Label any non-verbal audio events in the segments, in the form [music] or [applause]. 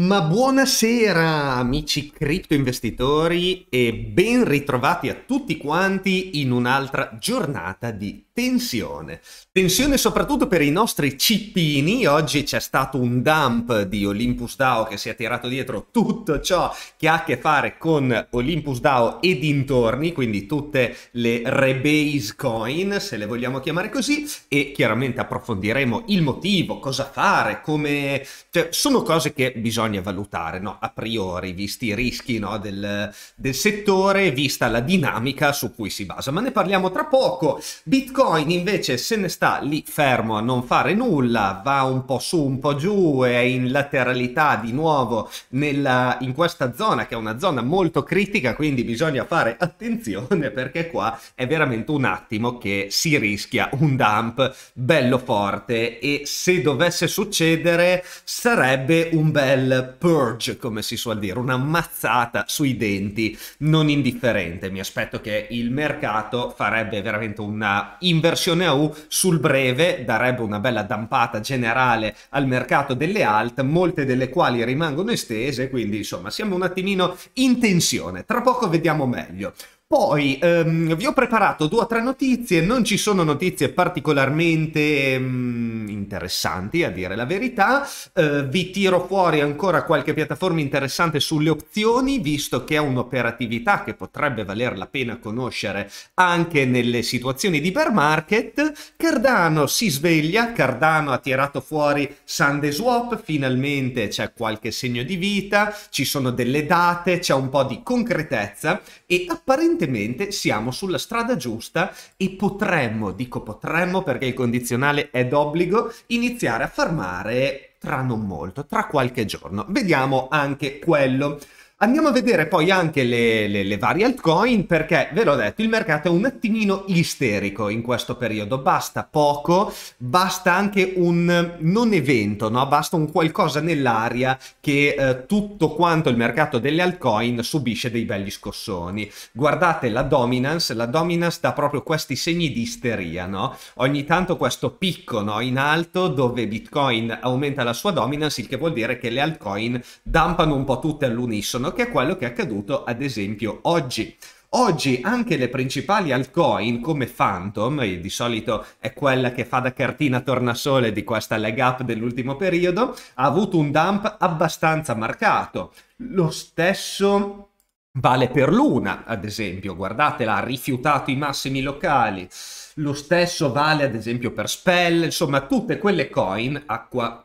Ma buonasera amici cripto investitori e ben ritrovati a tutti quanti in un'altra giornata di tensione. Tensione soprattutto per i nostri cippini, oggi c'è stato un dump di Olympus DAO che si è tirato dietro tutto ciò che ha a che fare con Olympus DAO e dintorni, quindi tutte le rebase coin, se le vogliamo chiamare così, e chiaramente approfondiremo il motivo, cosa fare, come... Cioè, sono cose che bisogna bisogna valutare no, a priori, visti i rischi no, del, del, settore, vista la dinamica su cui si basa. Ma ne parliamo tra poco. Bitcoin invece se ne sta lì fermo a non fare nulla, va un po' su, un po' giù, è in lateralità di nuovo nella, in questa zona che è una zona molto critica, quindi bisogna fare attenzione [laughs] perché qua è veramente un attimo che si rischia un dump bello forte e se dovesse succedere sarebbe un bel purge, come si suol dire, una mazzata sui denti non indifferente. Mi aspetto che il mercato farebbe veramente una inversione a U sul breve, darebbe una bella dampata generale al mercato delle alt, molte delle quali rimangono estese, quindi insomma siamo un attimino in tensione. Tra poco vediamo meglio. Poi ehm, vi ho preparato due o tre notizie, non ci sono notizie particolarmente ehm, interessanti a dire la verità, eh, vi tiro fuori ancora qualche piattaforma interessante sulle opzioni, visto che è un'operatività che potrebbe valer la pena conoscere anche nelle situazioni di bear market. Cardano si sveglia, Cardano ha tirato fuori Sunday Swap, finalmente c'è qualche segno di vita, ci sono delle date, c'è un po' di concretezza e apparentemente apparentemente siamo sulla strada giusta e potremmo, dico potremmo perché il condizionale è d'obbligo, iniziare a farmare tra non molto, tra qualche giorno. Vediamo anche quello. Andiamo a vedere poi anche le, le, le, varie altcoin perché, ve l'ho detto, il mercato è un attimino isterico in questo periodo, basta poco, basta anche un non evento, no? basta un qualcosa nell'aria che eh, tutto quanto il mercato delle altcoin subisce dei belli scossoni. Guardate la dominance, la dominance dà proprio questi segni di isteria, no? ogni tanto questo picco no? in alto dove Bitcoin aumenta la sua dominance, il che vuol dire che le altcoin dampano un po' tutte all'unisono giorno, che è quello che è accaduto ad esempio oggi. Oggi anche le principali altcoin come Phantom, di solito è quella che fa da cartina tornasole di questa leg up dell'ultimo periodo, ha avuto un dump abbastanza marcato. Lo stesso vale per Luna, ad esempio, guardatela, ha rifiutato i massimi locali. Lo stesso vale ad esempio per Spell, insomma tutte quelle coin, acqua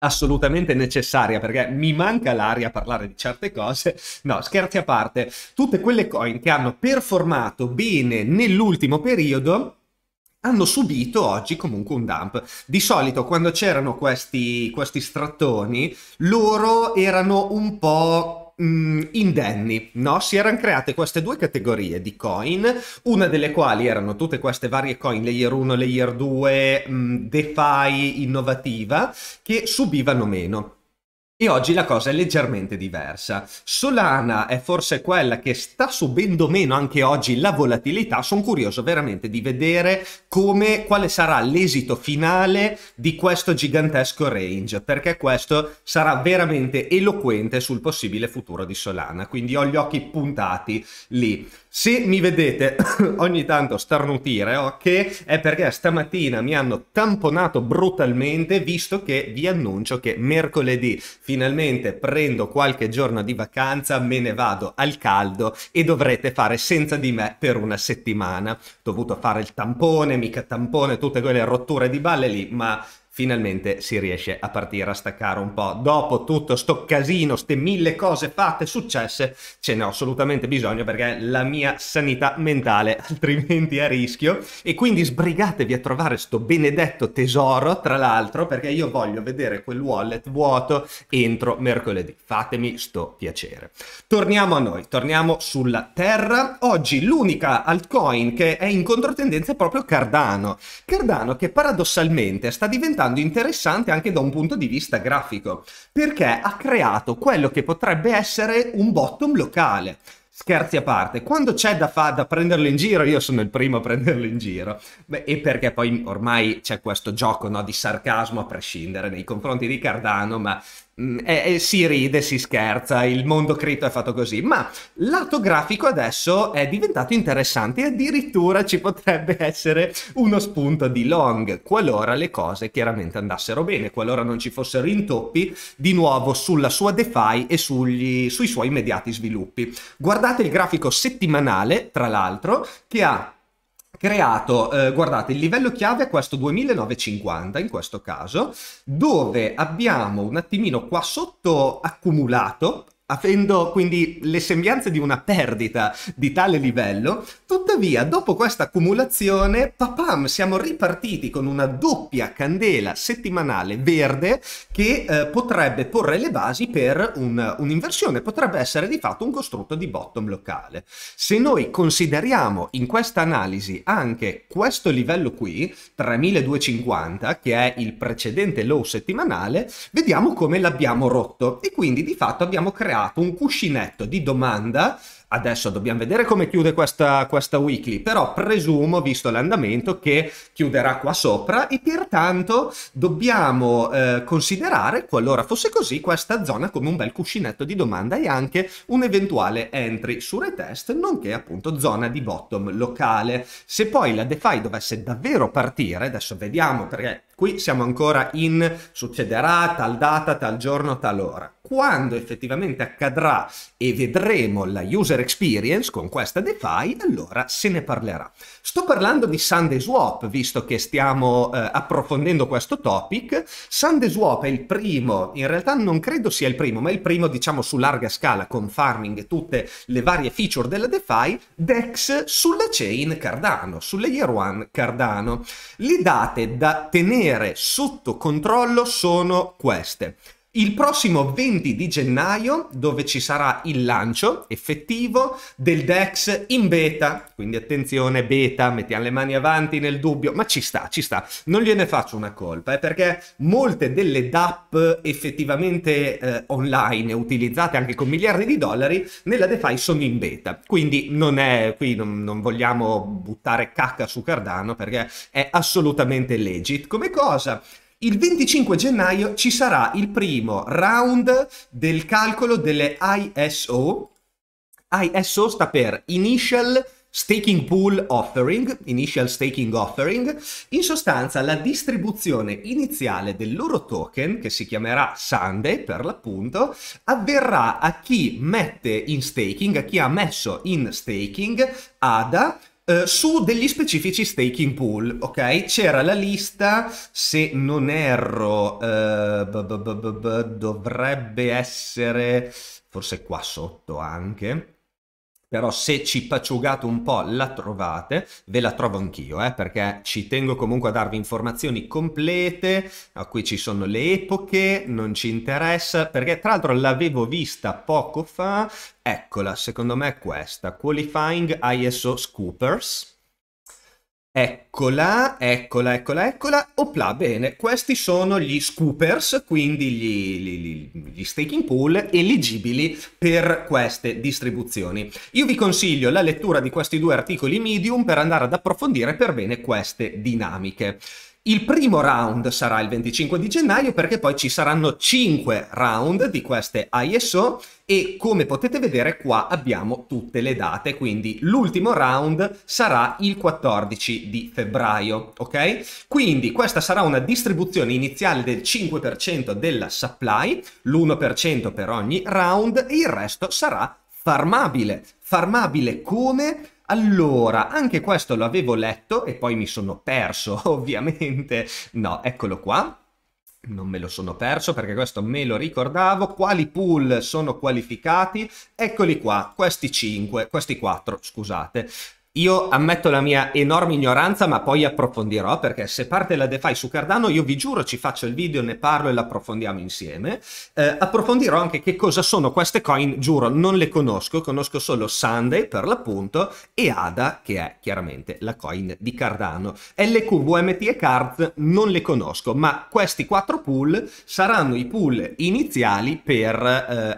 assolutamente necessaria perché mi manca l'aria a parlare di certe cose. No, scherzi a parte, tutte quelle coin che hanno performato bene nell'ultimo periodo hanno subito oggi comunque un dump. Di solito quando c'erano questi, questi strattoni, loro erano un po' mh, mm, indenni, no? Si erano create queste due categorie di coin, una delle quali erano tutte queste varie coin, layer 1, layer 2, mh, mm, DeFi innovativa, che subivano meno. E oggi la cosa è leggermente diversa. Solana è forse quella che sta subendo meno anche oggi la volatilità. Sono curioso veramente di vedere come, quale sarà l'esito finale di questo gigantesco range, perché questo sarà veramente eloquente sul possibile futuro di Solana. Quindi ho gli occhi puntati lì. Se mi vedete [coughs] ogni tanto starnutire, ok, è perché stamattina mi hanno tamponato brutalmente, visto che vi annuncio che mercoledì finalmente prendo qualche giorno di vacanza, me ne vado al caldo e dovrete fare senza di me per una settimana. Ho dovuto fare il tampone, mica tampone, tutte quelle rotture di balle lì, ma finalmente si riesce a partire, a staccare un po'. Dopo tutto sto casino, ste mille cose fatte, successe, ce n'ho assolutamente bisogno perché la mia sanità mentale [laughs] altrimenti è a rischio e quindi sbrigatevi a trovare sto benedetto tesoro, tra l'altro, perché io voglio vedere quel wallet vuoto entro mercoledì. Fatemi sto piacere. Torniamo a noi, torniamo sulla Terra. Oggi l'unica altcoin che è in controtendenza è proprio Cardano. Cardano che paradossalmente sta diventando diventando interessante anche da un punto di vista grafico, perché ha creato quello che potrebbe essere un bottom locale. Scherzi a parte, quando c'è da, fa- da prenderlo in giro, io sono il primo a prenderlo in giro. Beh, e perché poi ormai c'è questo gioco no, di sarcasmo a prescindere nei confronti di Cardano, ma Mm, e, e, si ride, si scherza, il mondo cripto è fatto così, ma lato grafico adesso è diventato interessante e addirittura ci potrebbe essere uno spunto di long, qualora le cose chiaramente andassero bene, qualora non ci fossero intoppi di nuovo sulla sua DeFi e sugli, sui suoi immediati sviluppi. Guardate il grafico settimanale, tra l'altro, che ha creato, eh, guardate, il livello chiave è questo 2950 in questo caso, dove abbiamo un attimino qua sotto accumulato avendo quindi le sembianze di una perdita di tale livello, tuttavia dopo questa accumulazione, papam, siamo ripartiti con una doppia candela settimanale verde che eh, potrebbe porre le basi per un, un'inversione, potrebbe essere di fatto un costrutto di bottom locale. Se noi consideriamo in questa analisi anche questo livello qui, 3250, che è il precedente low settimanale, vediamo come l'abbiamo rotto e quindi di fatto abbiamo creato creato un cuscinetto di domanda Adesso dobbiamo vedere come chiude questa, questa, weekly, però presumo, visto l'andamento, che chiuderà qua sopra e pertanto dobbiamo eh, considerare, qualora fosse così, questa zona come un bel cuscinetto di domanda e anche un eventuale entry su retest, nonché appunto zona di bottom locale. Se poi la DeFi dovesse davvero partire, adesso vediamo perché Qui siamo ancora in succederà tal data, tal giorno, tal ora. Quando effettivamente accadrà e vedremo la user experience con questa DeFi, allora se ne parlerà. Sto parlando di Sunday Swap, visto che stiamo eh, approfondendo questo topic. Sunday Swap è il primo, in realtà non credo sia il primo, ma è il primo diciamo su larga scala con farming e tutte le varie feature della DeFi, DEX sulla chain Cardano, sulle Year One Cardano. Le date da tenere tenere sotto controllo sono queste il prossimo 20 di gennaio dove ci sarà il lancio effettivo del DEX in beta, quindi attenzione beta, mettiamo le mani avanti nel dubbio, ma ci sta, ci sta, non gliene faccio una colpa, eh, perché molte delle DAP effettivamente eh, online utilizzate anche con miliardi di dollari nella DeFi sono in beta, quindi non è, qui non, non vogliamo buttare cacca su Cardano perché è assolutamente legit come cosa. Il 25 gennaio ci sarà il primo round del calcolo delle ISO. ISO sta per Initial Staking Pool Offering, Initial Staking Offering, in sostanza la distribuzione iniziale del loro token, che si chiamerà Sunday per l'appunto, avverrà a chi mette in staking, a chi ha messo in staking ADA eh, su degli specifici staking pool, ok? C'era la lista, se non erro, eh, dovrebbe essere forse qua sotto anche però se ci pacciugate un po' la trovate, ve la trovo anch'io, eh, perché ci tengo comunque a darvi informazioni complete, a cui ci sono le epoche, non ci interessa, perché tra l'altro l'avevo vista poco fa, eccola, secondo me è questa, Qualifying ISO Scoopers, Eccola, eccola, eccola, eccola. Opla, bene, questi sono gli scoopers, quindi gli, gli, gli, staking pool eligibili per queste distribuzioni. Io vi consiglio la lettura di questi due articoli medium per andare ad approfondire per bene queste dinamiche. Il primo round sarà il 25 di gennaio perché poi ci saranno 5 round di queste ISO e come potete vedere qua abbiamo tutte le date, quindi l'ultimo round sarà il 14 di febbraio, ok? Quindi questa sarà una distribuzione iniziale del 5% della supply, l'1% per ogni round e il resto sarà farmabile. Farmabile come? Allora, anche questo l'avevo letto e poi mi sono perso, [laughs] ovviamente. No, eccolo qua. Non me lo sono perso perché questo me lo ricordavo. Quali pool sono qualificati? Eccoli qua, questi 5, questi 4, scusate. Io ammetto la mia enorme ignoranza, ma poi approfondirò perché se parte la DeFi su Cardano, io vi giuro ci faccio il video, ne parlo e l'approfondiamo insieme. Eh, approfondirò anche che cosa sono queste coin, giuro, non le conosco, conosco solo Sunday per l'appunto e ADA che è chiaramente la coin di Cardano. LQVMT e Card non le conosco, ma questi quattro pool saranno i pool iniziali per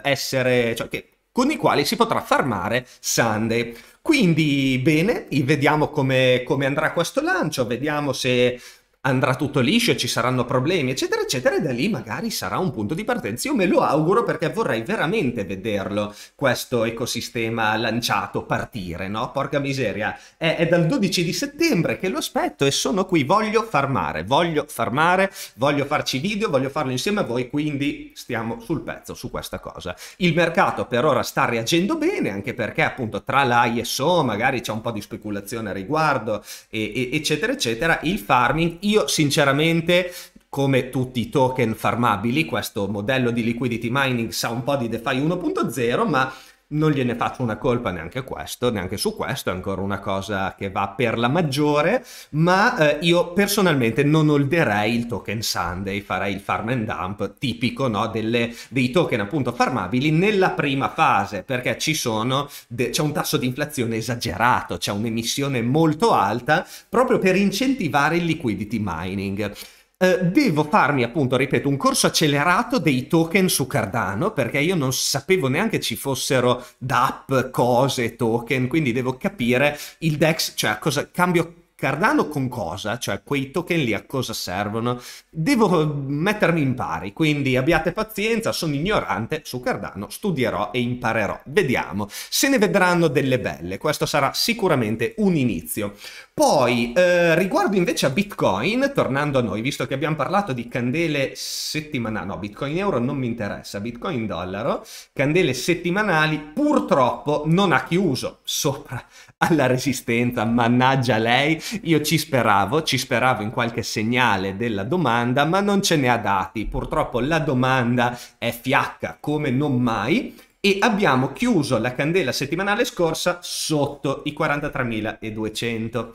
eh, essere, cioè che, con i quali si potrà farmare Sunday. Quindi bene, vediamo come, come andrà questo lancio, vediamo se andrà tutto liscio, ci saranno problemi, eccetera, eccetera, e da lì magari sarà un punto di partenza. Io me lo auguro perché vorrei veramente vederlo, questo ecosistema lanciato, partire, no? Porca miseria, è, è dal 12 di settembre che lo aspetto e sono qui, voglio farmare, voglio farmare, voglio farci video, voglio farlo insieme a voi, quindi stiamo sul pezzo su questa cosa. Il mercato per ora sta reagendo bene, anche perché appunto tra la ISO magari c'è un po' di speculazione a riguardo, e, e, eccetera, eccetera, il farming io sinceramente come tutti i token farmabili, questo modello di liquidity mining sa un po' di DeFi 1.0, ma non gliene faccio una colpa neanche a questo, neanche su questo, è ancora una cosa che va per la maggiore, ma eh, io personalmente non holderei il token Sunday, farei il farm and dump tipico no, delle, dei token appunto farmabili nella prima fase, perché ci sono, de- c'è un tasso di inflazione esagerato, c'è un'emissione molto alta proprio per incentivare il liquidity mining. Eh, devo farmi appunto, ripeto, un corso accelerato dei token su Cardano perché io non sapevo neanche ci fossero DAP, cose, token, quindi devo capire il DEX, cioè cosa cambio Cardano con cosa, cioè quei token lì a cosa servono, devo eh, mettermi in pari, quindi abbiate pazienza, sono ignorante su Cardano, studierò e imparerò. Vediamo, se ne vedranno delle belle, questo sarà sicuramente un inizio. Poi, eh, riguardo invece a Bitcoin, tornando a noi, visto che abbiamo parlato di candele settimanali, no, Bitcoin euro non mi interessa, Bitcoin dollaro, candele settimanali, purtroppo non ha chiuso sopra alla resistenza, mannaggia lei, io ci speravo, ci speravo in qualche segnale della domanda, ma non ce ne ha dati. Purtroppo la domanda è fiacca come non mai e abbiamo chiuso la candela settimanale scorsa sotto i 43.200.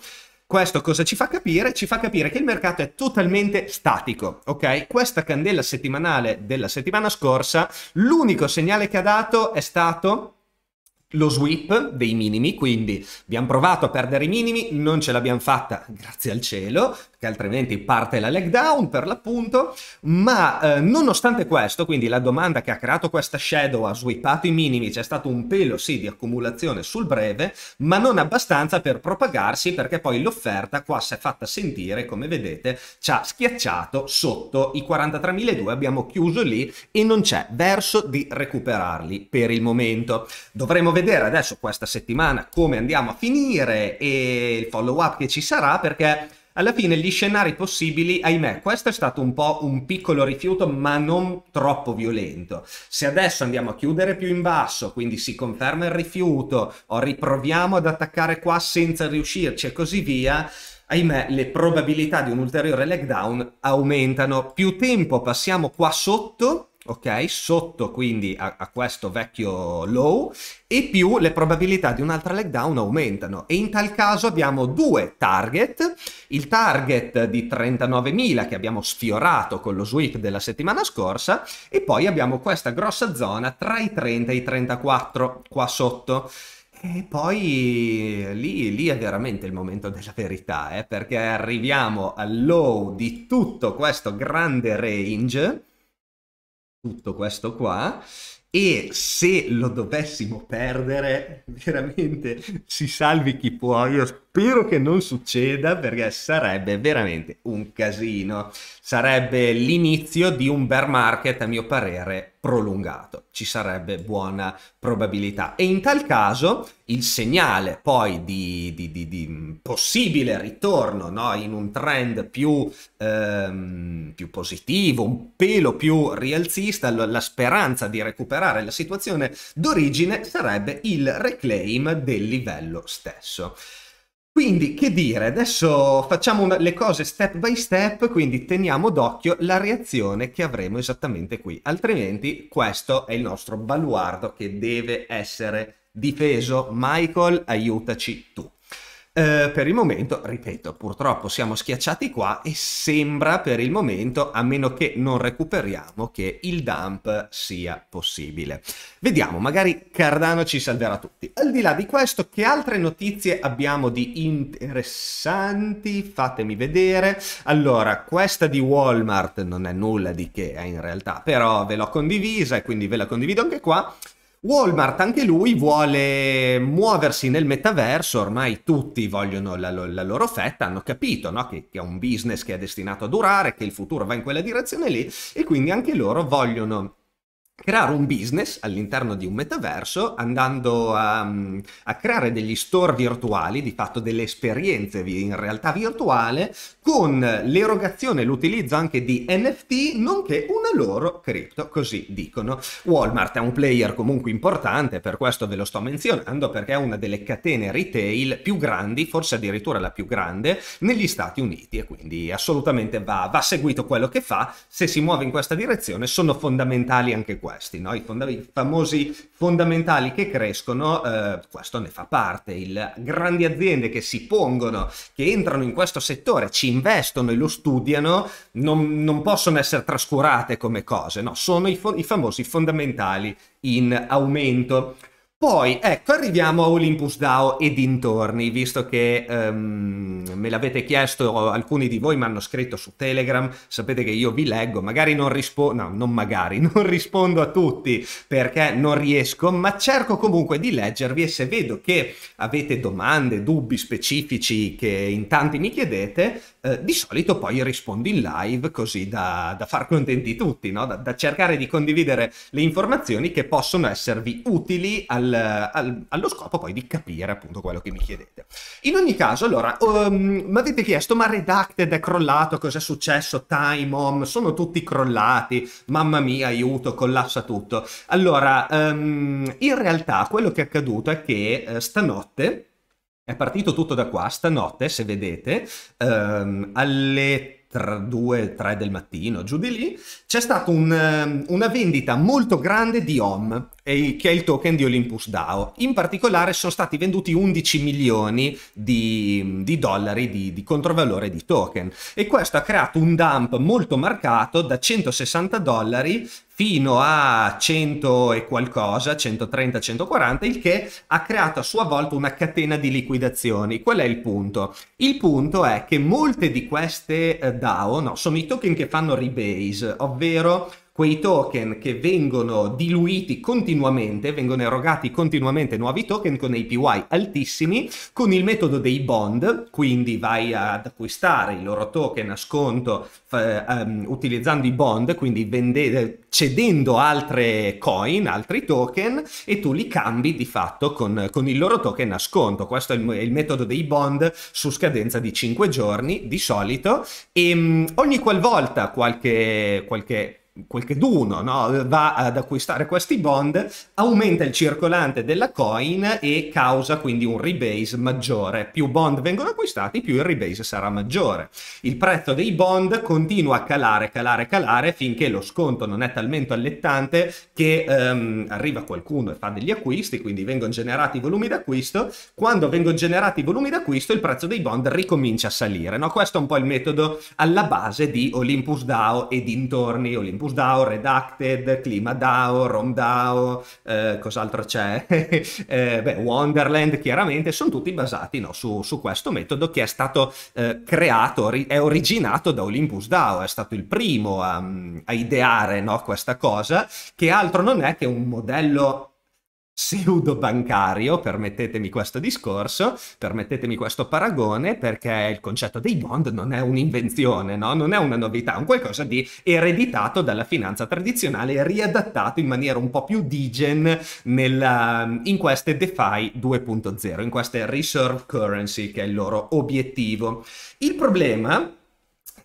Questo cosa ci fa capire? Ci fa capire che il mercato è totalmente statico, ok? Questa candela settimanale della settimana scorsa, l'unico segnale che ha dato è stato lo sweep dei minimi, quindi abbiamo provato a perdere i minimi, non ce l'abbiamo fatta, grazie al cielo, che altrimenti parte la leg down per l'appunto, ma eh, nonostante questo, quindi la domanda che ha creato questa shadow ha swipato i minimi, c'è stato un pelo sì di accumulazione sul breve, ma non abbastanza per propagarsi perché poi l'offerta qua si è fatta sentire, come vedete, ci ha schiacciato sotto i 43.002, abbiamo chiuso lì e non c'è verso di recuperarli per il momento. Dovremo vedere adesso questa settimana come andiamo a finire e il follow up che ci sarà perché alla fine gli scenari possibili, ahimè, questo è stato un po' un piccolo rifiuto, ma non troppo violento. Se adesso andiamo a chiudere più in basso, quindi si conferma il rifiuto, o riproviamo ad attaccare qua senza riuscirci e così via, ahimè, le probabilità di un ulteriore leg down aumentano. Più tempo passiamo qua sotto, ok? Sotto quindi a, a, questo vecchio low e più le probabilità di un'altra leg down aumentano e in tal caso abbiamo due target, il target di 39.000 che abbiamo sfiorato con lo sweep della settimana scorsa e poi abbiamo questa grossa zona tra i 30 e i 34 qua sotto. E poi lì, lì, è veramente il momento della verità, eh, perché arriviamo al low di tutto questo grande range tutto questo qua e se lo dovessimo perdere [laughs] veramente si salvi chi può io Spero che non succeda perché sarebbe veramente un casino. Sarebbe l'inizio di un bear market, a mio parere, prolungato. Ci sarebbe buona probabilità. E in tal caso il segnale poi di, di, di, di possibile ritorno no? in un trend più, ehm, più, positivo, un pelo più rialzista, la speranza di recuperare la situazione d'origine sarebbe il reclaim del livello stesso. Quindi, che dire, adesso facciamo una, le cose step by step, quindi teniamo d'occhio la reazione che avremo esattamente qui, altrimenti questo è il nostro baluardo che deve essere difeso. Michael, aiutaci tu. Eh, per il momento, ripeto, purtroppo siamo schiacciati qua e sembra per il momento, a meno che non recuperiamo, che il dump sia possibile. Vediamo, magari Cardano ci salverà tutti. Al di là di questo, che altre notizie abbiamo di interessanti? Fatemi vedere. Allora, questa di Walmart non è nulla di che eh, in realtà, però ve l'ho condivisa e quindi ve la condivido anche qua. Walmart anche lui vuole muoversi nel metaverso, ormai tutti vogliono la, la loro fetta, hanno capito no? che, che, è un business che è destinato a durare, che il futuro va in quella direzione lì e quindi anche loro vogliono creare un business all'interno di un metaverso andando a, a creare degli store virtuali, di fatto delle esperienze in realtà virtuale con l'erogazione e l'utilizzo anche di NFT, nonché una loro cripto, così dicono. Walmart è un player comunque importante, per questo ve lo sto menzionando, perché è una delle catene retail più grandi, forse addirittura la più grande, negli Stati Uniti e quindi assolutamente va, va seguito quello che fa, se si muove in questa direzione sono fondamentali anche questi, no? I, fonda- i famosi fondamentali che crescono, eh, questo ne fa parte, il grandi aziende che si pongono, che entrano in questo settore, ci investono e lo studiano non, non possono essere trascurate come cose, no? sono i, fo- i famosi fondamentali in aumento. Poi, ecco, arriviamo a Olympus DAO e dintorni, visto che um, me l'avete chiesto, alcuni di voi mi hanno scritto su Telegram, sapete che io vi leggo, magari non rispondo, no, non magari, [laughs] non rispondo a tutti perché non riesco, ma cerco comunque di leggervi e se vedo che avete domande, dubbi specifici che in tanti mi chiedete, eh, di solito poi rispondo in live così da, da far contenti tutti, no? da, da, cercare di condividere le informazioni che possono esservi utili al, al, allo scopo poi di capire appunto quello che mi chiedete. In ogni caso, allora, um, ehm, mi avete chiesto, ma Redacted è crollato, cos'è successo, Time Home, sono tutti crollati, mamma mia, aiuto, collassa tutto. Allora, um, in realtà quello che è accaduto è che eh, stanotte è partito tutto da qua, stanotte, se vedete, ehm, alle 2, 3 del mattino, giù di lì, c'è stata un, ehm, una vendita molto grande di OM, che è il token di Olympus DAO. In particolare sono stati venduti 11 milioni di, di dollari di, di, controvalore di token e questo ha creato un dump molto marcato da 160 dollari fino a 100 e qualcosa, 130-140, il che ha creato a sua volta una catena di liquidazioni. Qual è il punto? Il punto è che molte di queste eh, DAO no, sono i token che fanno rebase, ovvero quei token che vengono diluiti continuamente, vengono erogati continuamente nuovi token con APY altissimi, con il metodo dei bond, quindi vai ad acquistare i loro token a sconto eh, um, utilizzando i bond, quindi vende- cedendo altre coin, altri token, e tu li cambi di fatto con, con il loro token a sconto. Questo è il, il, metodo dei bond su scadenza di 5 giorni di solito, e um, ogni qualvolta qualche, qualche qualcheduno no? va ad acquistare questi bond, aumenta il circolante della coin e causa quindi un rebase maggiore. Più bond vengono acquistati, più il rebase sarà maggiore. Il prezzo dei bond continua a calare, calare, calare finché lo sconto non è talmente allettante che ehm, arriva qualcuno e fa degli acquisti, quindi vengono generati volumi d'acquisto. Quando vengono generati volumi d'acquisto, il prezzo dei bond ricomincia a salire. No? Questo è un po' il metodo alla base di Olympus DAO e dintorni Olympus Octopus DAO, Redacted, Clima DAO, Rom DAO, eh, cos'altro c'è? [laughs] eh, beh, Wonderland chiaramente, sono tutti basati no, su, su, questo metodo che è stato eh, creato, ri- è originato da Olympus DAO, è stato il primo a, a ideare no, questa cosa, che altro non è che un modello pseudo bancario, permettetemi questo discorso, permettetemi questo paragone, perché il concetto dei bond non è un'invenzione, no? non è una novità, è un qualcosa di ereditato dalla finanza tradizionale e riadattato in maniera un po' più digen nella, ehm, in queste DeFi 2.0, in queste reserve currency che è il loro obiettivo. Il problema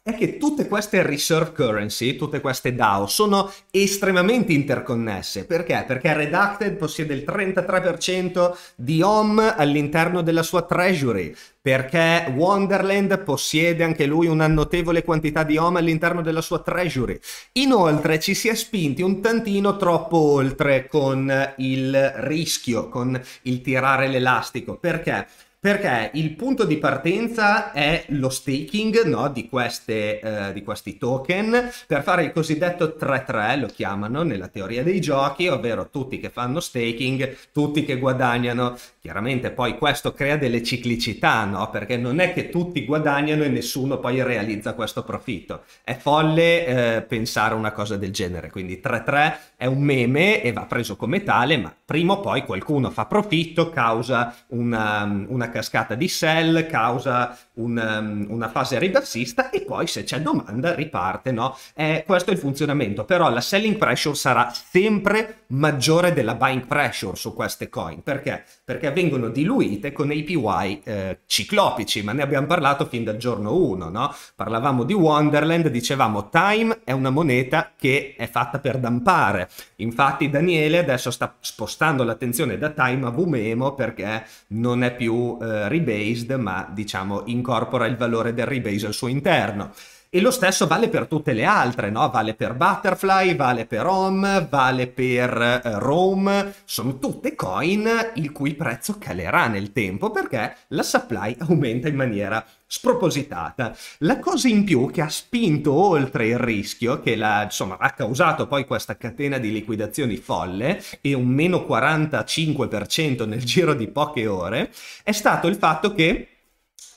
è che tutte queste reserve currency, tutte queste DAO, sono estremamente interconnesse. Perché? Perché Redacted possiede il 33% di OM all'interno della sua treasury, perché Wonderland possiede anche lui una notevole quantità di home all'interno della sua treasury. Inoltre ci si è spinti un tantino troppo oltre con il rischio, con il tirare l'elastico, perché perché il punto di partenza è lo staking no, di, queste, eh, di, questi token per fare il cosiddetto 3-3, lo chiamano nella teoria dei giochi, ovvero tutti che fanno staking, tutti che guadagnano Chiaramente poi questo crea delle ciclicità, no? Perché non è che tutti guadagnano e nessuno poi realizza questo profitto. È folle eh, pensare una cosa del genere. Quindi 3-3 è un meme e va preso come tale, ma prima o poi qualcuno fa profitto, causa una, una cascata di sell, causa un, ehm, una fase ribassista e poi se c'è domanda riparte, no? Eh, questo è il funzionamento, però la selling pressure sarà sempre maggiore della buying pressure su queste coin, perché? Perché vengono diluite con APY eh, ciclopici, ma ne abbiamo parlato fin dal giorno 1, no? Parlavamo di Wonderland, dicevamo Time è una moneta che è fatta per dampare, infatti Daniele adesso sta spostando l'attenzione da Time a Vumemo perché non è più eh, rebased, ma diciamo in incorpora il valore del rebase al suo interno. E lo stesso vale per tutte le altre, no? Vale per Butterfly, vale per Home, vale per eh, Rome. Sono tutte coin il cui prezzo calerà nel tempo perché la supply aumenta in maniera spropositata. La cosa in più che ha spinto oltre il rischio, che la, insomma, ha causato poi questa catena di liquidazioni folle e un meno 45% nel giro di poche ore, è stato il fatto che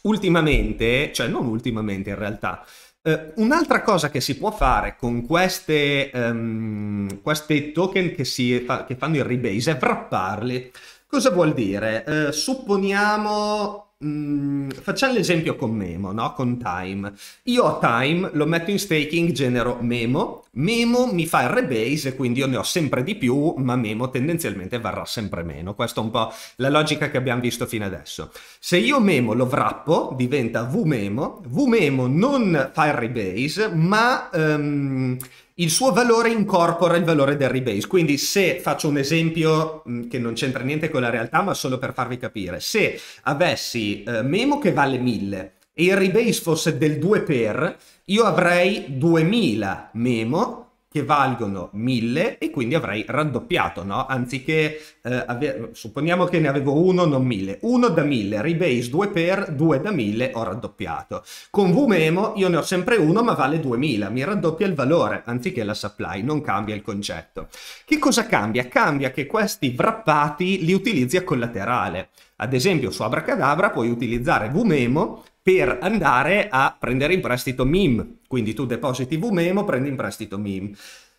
ultimamente, cioè non ultimamente in realtà, eh, un'altra cosa che si può fare con queste, um, queste token che, fa, che, fanno il rebase è wrapparli. Cosa vuol dire? Eh, supponiamo Mm, facciamo l'esempio con Memo, no? con Time. Io ho Time, lo metto in staking, genero Memo, Memo mi fa il rebase, quindi io ne ho sempre di più, ma Memo tendenzialmente varrà sempre meno. Questa è un po' la logica che abbiamo visto fino adesso. Se io Memo lo wrappo, diventa VMemo, VMemo non fa il rebase, ma... Um, il suo valore incorpora il valore del rebase. Quindi se faccio un esempio mm, che non c'entra niente con la realtà, ma solo per farvi capire, se avessi eh, Memo che vale 1000 e il rebase fosse del 2 per, io avrei 2000 Memo che valgono 1000 e quindi avrei raddoppiato, no? Anziché, eh, ave- supponiamo che ne avevo uno, non 1000, 1 da 1000, rebase 2 per, 2 da 1000, ho raddoppiato. Con Vmemo io ne ho sempre uno ma vale 2000, mi raddoppia il valore anziché la supply, non cambia il concetto. Che cosa cambia? Cambia che questi wrappati li utilizzi a collaterale. Ad esempio su Abracadabra puoi utilizzare Vmemo per andare a prendere in prestito MIM. Quindi tu depositi VMEMO, prendi in prestito MIM.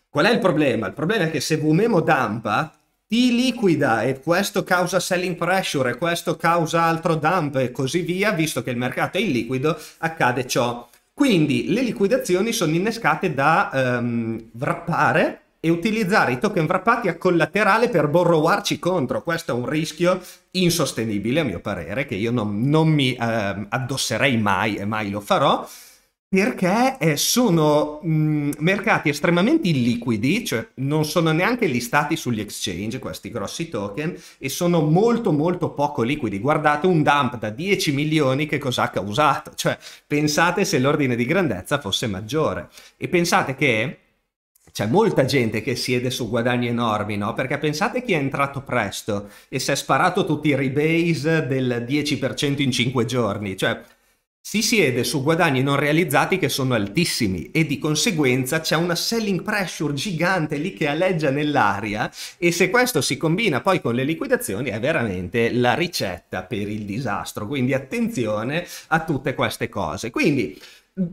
Qual è il problema? Il problema è che se VMEMO dampa, ti liquida e questo causa selling pressure e questo causa altro dump e così via, visto che il mercato è illiquido, accade ciò. Quindi le liquidazioni sono innescate da um, wrappare e utilizzare i token wrappati a collaterale per borrowarci contro. Questo è un rischio insostenibile, a mio parere, che io non, non mi eh, addosserei mai e mai lo farò, perché eh, sono mh, mm, mercati estremamente illiquidi, cioè non sono neanche listati sugli exchange questi grossi token e sono molto molto poco liquidi. Guardate un dump da 10 milioni che cosa ha causato, cioè pensate se l'ordine di grandezza fosse maggiore e pensate che c'è molta gente che siede su guadagni enormi, no? Perché pensate chi è entrato presto e si è sparato tutti i rebase del 10% in 5 giorni, cioè si siede su guadagni non realizzati che sono altissimi e di conseguenza c'è una selling pressure gigante lì che aleggia nell'aria e se questo si combina poi con le liquidazioni è veramente la ricetta per il disastro, quindi attenzione a tutte queste cose. Quindi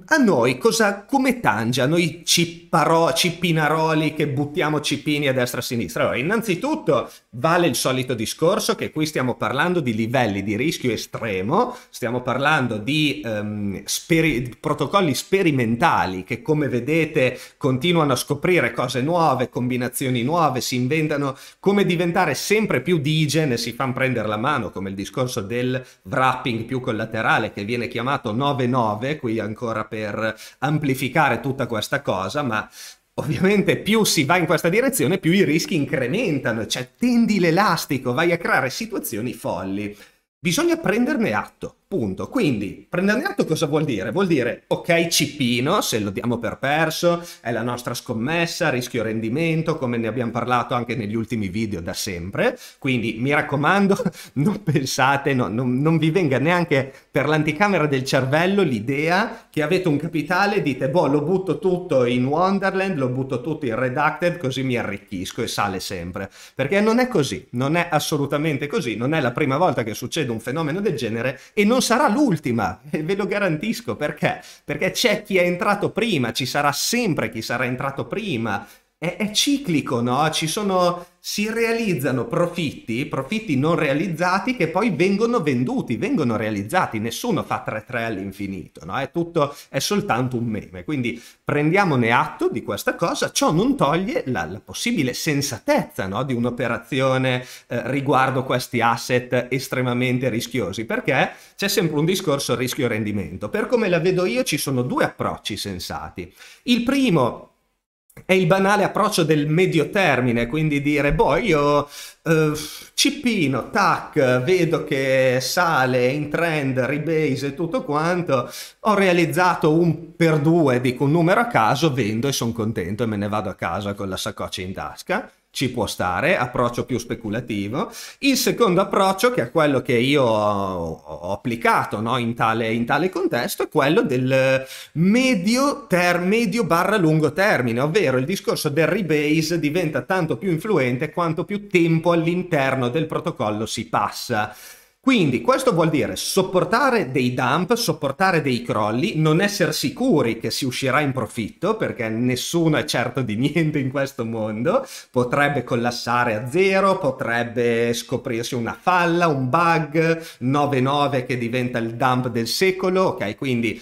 a noi cosa, come tange a noi cipparo, cippinaroli che buttiamo cipini a destra e a sinistra? Allora, innanzitutto vale il solito discorso che qui stiamo parlando di livelli di rischio estremo, stiamo parlando di um, speri- protocolli sperimentali che come vedete continuano a scoprire cose nuove, combinazioni nuove, si inventano come diventare sempre più digene, si fanno prendere la mano come il discorso del wrapping più collaterale che viene chiamato 9-9, qui ancora ancora per amplificare tutta questa cosa, ma Ovviamente più si va in questa direzione, più i rischi incrementano, cioè tendi l'elastico, vai a creare situazioni folli. Bisogna prenderne atto. Punto. Quindi prenderne atto cosa vuol dire? Vuol dire ok cipino, se lo diamo per perso, è la nostra scommessa, rischio rendimento, come ne abbiamo parlato anche negli ultimi video da sempre. Quindi mi raccomando, [laughs] non pensate, no, non, non vi venga neanche per l'anticamera del cervello l'idea che avete un capitale dite boh lo butto tutto in Wonderland, lo butto tutto in Redacted così mi arricchisco e sale sempre. Perché non è così, non è assolutamente così, non è la prima volta che succede un fenomeno del genere e non sarà l'ultima, ve lo garantisco, perché? Perché c'è chi è entrato prima, ci sarà sempre chi sarà entrato prima, è, è ciclico, no? Ci sono, si realizzano profitti, profitti non realizzati che poi vengono venduti, vengono realizzati, nessuno fa 3-3 all'infinito, no? È tutto, è soltanto un meme. Quindi prendiamone atto di questa cosa, ciò non toglie la, la possibile sensatezza, no? Di un'operazione eh, riguardo questi asset estremamente rischiosi, perché c'è sempre un discorso rischio-rendimento. Per come la vedo io ci sono due approcci sensati. Il primo è il banale approccio del medio termine, quindi dire, boh, io eh, cippino, tac, vedo che sale in trend, rebase e tutto quanto, ho realizzato un per due, dico un numero a caso, vendo e sono contento e me ne vado a casa con la saccoccia in tasca ci può stare, approccio più speculativo. Il secondo approccio, che è quello che io ho, applicato no, in, tale, in, tale, contesto, è quello del medio, ter, medio barra lungo termine, ovvero il discorso del rebase diventa tanto più influente quanto più tempo all'interno del protocollo si passa. Quindi questo vuol dire sopportare dei dump, sopportare dei crolli, non essere sicuri che si uscirà in profitto, perché nessuno è certo di niente in questo mondo, potrebbe collassare a zero, potrebbe scoprirsi una falla, un bug, 9-9 che diventa il dump del secolo, ok? Quindi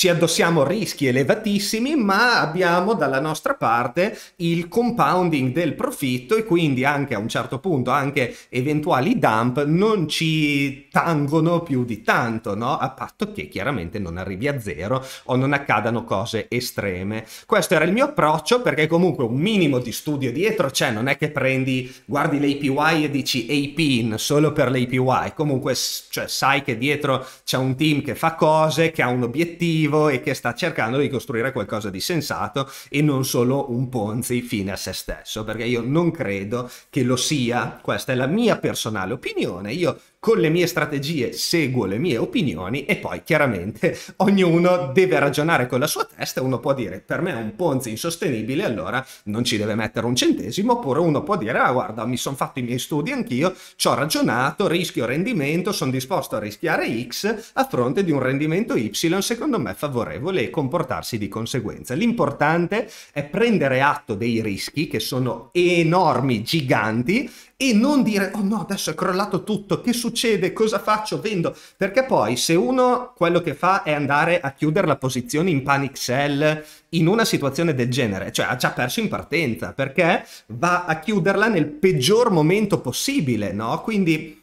ci addossiamo rischi elevatissimi, ma abbiamo dalla nostra parte il compounding del profitto e quindi anche a un certo punto anche eventuali dump non ci tangono più di tanto, no? A patto che chiaramente non arrivi a zero o non accadano cose estreme. Questo era il mio approccio perché comunque un minimo di studio dietro c'è, non è che prendi, guardi l'APY e dici APIN solo per l'APY, comunque cioè, sai che dietro c'è un team che fa cose, che ha un obiettivo creativo e che sta cercando di costruire qualcosa di sensato e non solo un Ponzi fine a se stesso, perché io non credo che lo sia, questa è la mia personale opinione, io con le mie strategie seguo le mie opinioni e poi chiaramente [laughs] ognuno deve ragionare con la sua testa, uno può dire per me è un ponzi insostenibile, allora non ci deve mettere un centesimo, oppure uno può dire ah guarda mi sono fatto i miei studi anch'io, ci ho ragionato, rischio rendimento, sono disposto a rischiare X a fronte di un rendimento Y secondo me favorevole e comportarsi di conseguenza. L'importante è prendere atto dei rischi che sono enormi, giganti e non dire oh no adesso è crollato tutto che succede cosa faccio vendo perché poi se uno quello che fa è andare a chiudere la posizione in panic sell in una situazione del genere cioè ha già perso in partenza perché va a chiuderla nel peggior momento possibile no quindi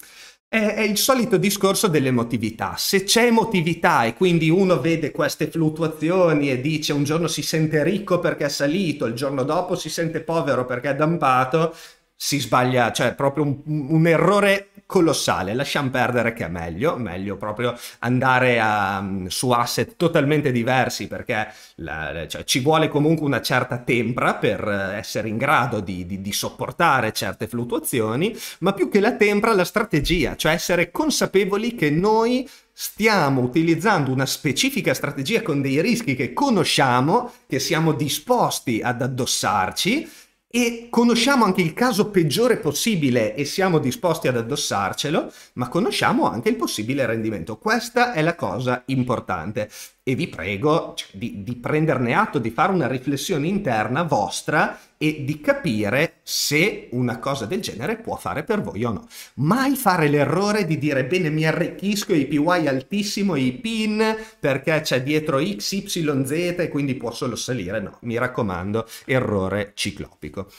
è, il solito discorso dell'emotività. Se c'è emotività e quindi uno vede queste fluttuazioni e dice un giorno si sente ricco perché è salito, il giorno dopo si sente povero perché è dampato, si sbaglia, cioè proprio un, un, errore colossale. Lasciamo perdere che è meglio, meglio proprio andare a, mm, su asset totalmente diversi perché la, cioè, ci vuole comunque una certa tempra per eh, essere in grado di, di, di, sopportare certe fluttuazioni, ma più che la tempra la strategia, cioè essere consapevoli che noi stiamo utilizzando una specifica strategia con dei rischi che conosciamo, che siamo disposti ad addossarci e conosciamo anche il caso peggiore possibile e siamo disposti ad addossarcelo, ma conosciamo anche il possibile rendimento. Questa è la cosa importante e vi prego cioè, di, di prenderne atto, di fare una riflessione interna vostra e di capire se una cosa del genere può fare per voi o no. Mai fare l'errore di dire bene mi arricchisco i PY altissimo i PIN perché c'è dietro XYZ e quindi può solo salire. No, mi raccomando, errore ciclopico.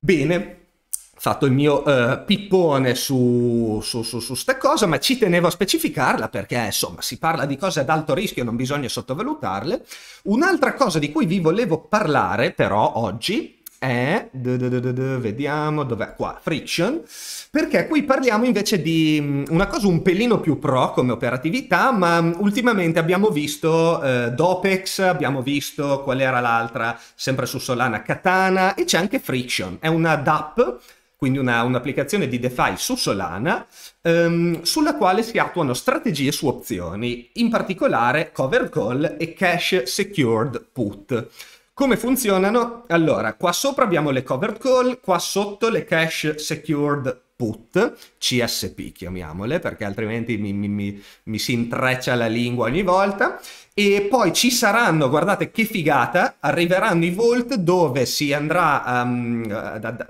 Bene, fatto il mio uh, pippone su, su, su, su, sta cosa, ma ci tenevo a specificarla perché insomma si parla di cose ad alto rischio, non bisogna sottovalutarle. Un'altra cosa di cui vi volevo parlare però oggi è, vediamo dov'è qua, Friction, perché qui parliamo invece di mm, una cosa un pelino più pro come operatività, ma mm, ultimamente abbiamo visto eh, Dopex, abbiamo visto qual era l'altra, sempre su Solana Katana, e c'è anche Friction, è una DAP, quindi una, un'applicazione di DeFi su Solana, ehm, sulla quale si attuano strategie su opzioni, in particolare cover call e cash secured put. Come funzionano? Allora, qua sopra abbiamo le covered call, qua sotto le cash secured put, CSP chiamiamole, perché altrimenti mi, mi, mi, mi, si intreccia la lingua ogni volta. E poi ci saranno, guardate che figata, arriveranno i volt dove si andrà um, ad, ad,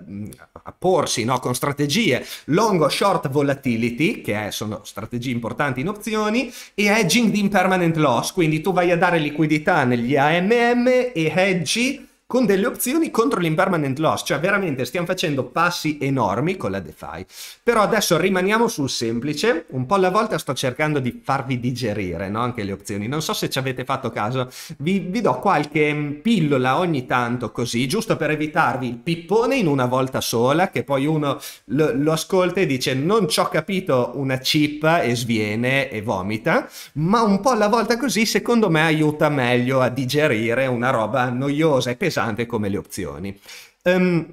a porsi no? con strategie long short volatility, che è, sono strategie importanti in opzioni, e hedging di impermanent loss, quindi tu vai a dare liquidità negli AMM e hedgi con delle opzioni contro l'impermanent loss, cioè veramente stiamo facendo passi enormi con la DeFi. Però adesso rimaniamo sul semplice, un po' alla volta sto cercando di farvi digerire no? anche le opzioni, non so se ci avete fatto caso, vi, vi do qualche mm, pillola ogni tanto così, giusto per evitarvi il pippone in una volta sola, che poi uno lo, lo ascolta e dice non ci ho capito una chip e sviene e vomita, ma un po' alla volta così secondo me aiuta meglio a digerire una roba noiosa e pesante pesante come le opzioni. Um,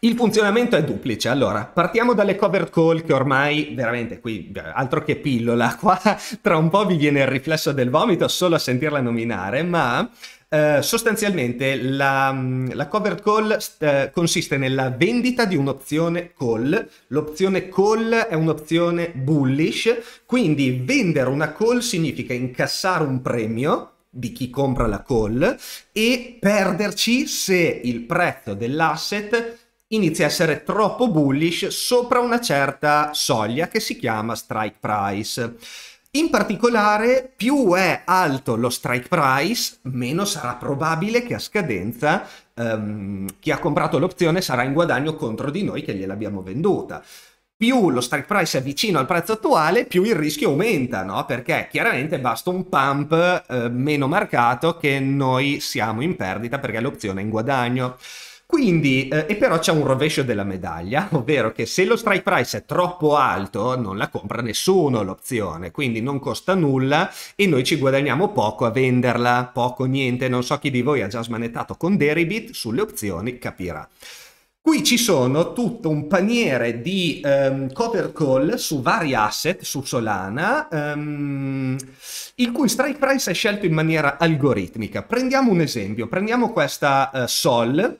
il funzionamento è duplice, allora partiamo dalle cover call che ormai veramente qui altro che pillola, [laughs] qua tra un po' vi viene il riflesso del vomito solo a sentirla nominare, ma Uh, sostanzialmente la, mm, la covered call uh, consiste nella vendita di un'opzione call. L'opzione call è un'opzione bullish, quindi vendere una call significa incassare un premio di chi compra la call e perderci se il prezzo dell'asset inizia a essere troppo bullish sopra una certa soglia che si chiama strike price. In particolare, più è alto lo strike price, meno sarà probabile che a scadenza um, chi ha comprato l'opzione sarà in guadagno contro di noi che gliel'abbiamo venduta più lo strike price è vicino al prezzo attuale, più il rischio aumenta, no? Perché chiaramente basta un pump eh, meno marcato che noi siamo in perdita perché l'opzione è in guadagno. Quindi, eh, e però c'è un rovescio della medaglia, [laughs] ovvero che se lo strike price è troppo alto non la compra nessuno l'opzione, quindi non costa nulla e noi ci guadagniamo poco a venderla, poco niente, non so chi di voi ha già smanettato con Deribit sulle opzioni, capirà. Qui ci sono tutto un paniere di um, ehm, cover call su vari asset su Solana, um, il cui strike price è scelto in maniera algoritmica. Prendiamo un esempio, prendiamo questa uh, Sol,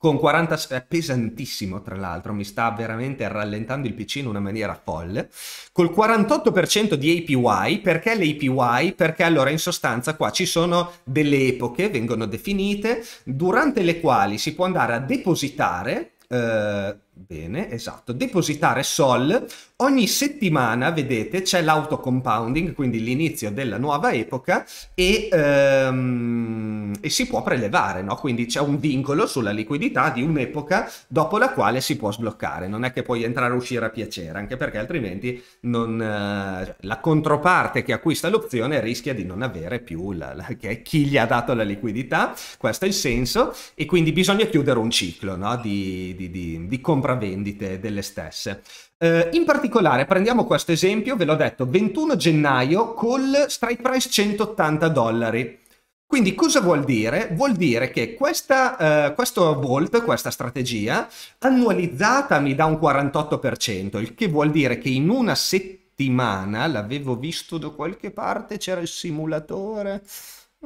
con 40 sfere, pesantissimo tra l'altro, mi sta veramente rallentando il PC in una maniera folle, col 48% di APY, perché le APY? Perché allora in sostanza qua ci sono delle epoche, vengono definite, durante le quali si può andare a depositare... Eh, Bene, esatto. Depositare SOL. Ogni settimana, vedete, c'è l'autocompounding, quindi l'inizio della nuova epoca, e, ehm, e si può prelevare, no? Quindi c'è un vincolo sulla liquidità di un'epoca dopo la quale si può sbloccare. Non è che puoi entrare e uscire a piacere, anche perché altrimenti non, eh, la controparte che acquista l'opzione rischia di non avere più la, la, chi gli ha dato la liquidità. Questo è il senso. E quindi bisogna chiudere un ciclo no? di, di, di, di compravendita compravendite delle stesse. Eh, in particolare prendiamo questo esempio, ve l'ho detto, 21 gennaio col strike price 180 dollari. Quindi cosa vuol dire? Vuol dire che questa, eh, questo Volt, questa strategia, annualizzata mi dà un 48%, il che vuol dire che in una settimana, l'avevo visto da qualche parte, c'era il simulatore,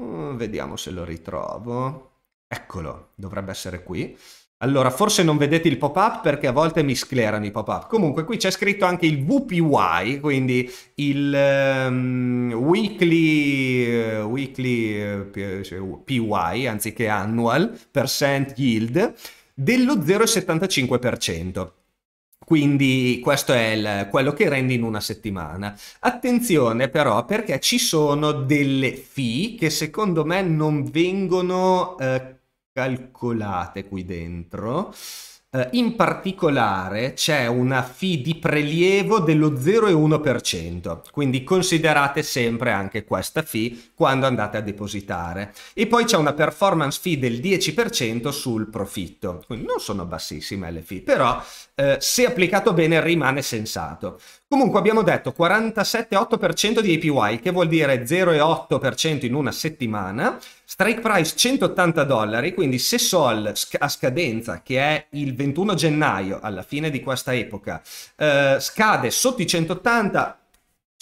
mm, vediamo se lo ritrovo, eccolo, dovrebbe essere qui, allora, forse non vedete il pop-up perché a volte mi sclerano i pop-up. Comunque, qui c'è scritto anche il WPY, quindi il um, weekly, uh, weekly uh, eh, PY anziché annual percent yield dello 0,75%. Quindi questo è il, quello che rendi in una settimana. Attenzione però perché ci sono delle fee che secondo me non vengono eh, calcolate qui dentro. Eh, in particolare c'è una fee di prelievo dello 0,1%, quindi considerate sempre anche questa fee quando andate a depositare. E poi c'è una performance fee del 10% sul profitto, quindi non sono bassissime le fee, però eh, se applicato bene rimane sensato. Comunque abbiamo detto 47,8% di APY, che vuol dire 0,8% in una settimana, strike price 180 dollari, quindi se Sol a scadenza, che è il 21 gennaio, alla fine di questa epoca, eh, scade sotto i 180,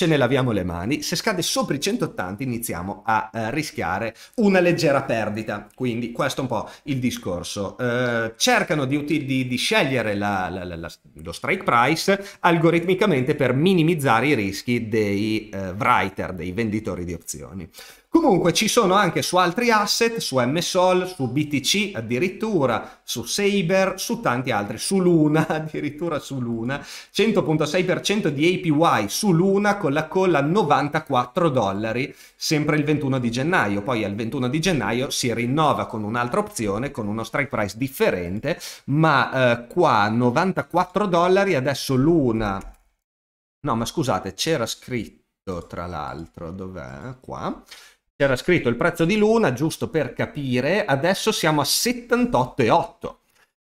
ce ne laviamo le mani, se scade sopra i 180 iniziamo a eh, rischiare una leggera perdita, quindi questo è un po' il discorso. Eh, cercano di, di, di scegliere la, la, la, lo strike price algoritmicamente per minimizzare i rischi dei eh, writer, dei venditori di opzioni. Comunque ci sono anche su altri asset, su MSOL, su BTC addirittura, su Saber, su tanti altri, su Luna, [laughs] addirittura su Luna, 100.6% di APY su Luna con la colla 94 dollari, sempre il 21 di gennaio. Poi al 21 di gennaio si rinnova con un'altra opzione, con uno strike price differente, ma eh, qua 94 dollari, adesso Luna... No, ma scusate, c'era scritto tra l'altro, dov'è? Qua c'era scritto il prezzo di Luna, giusto per capire, adesso siamo a 78,8.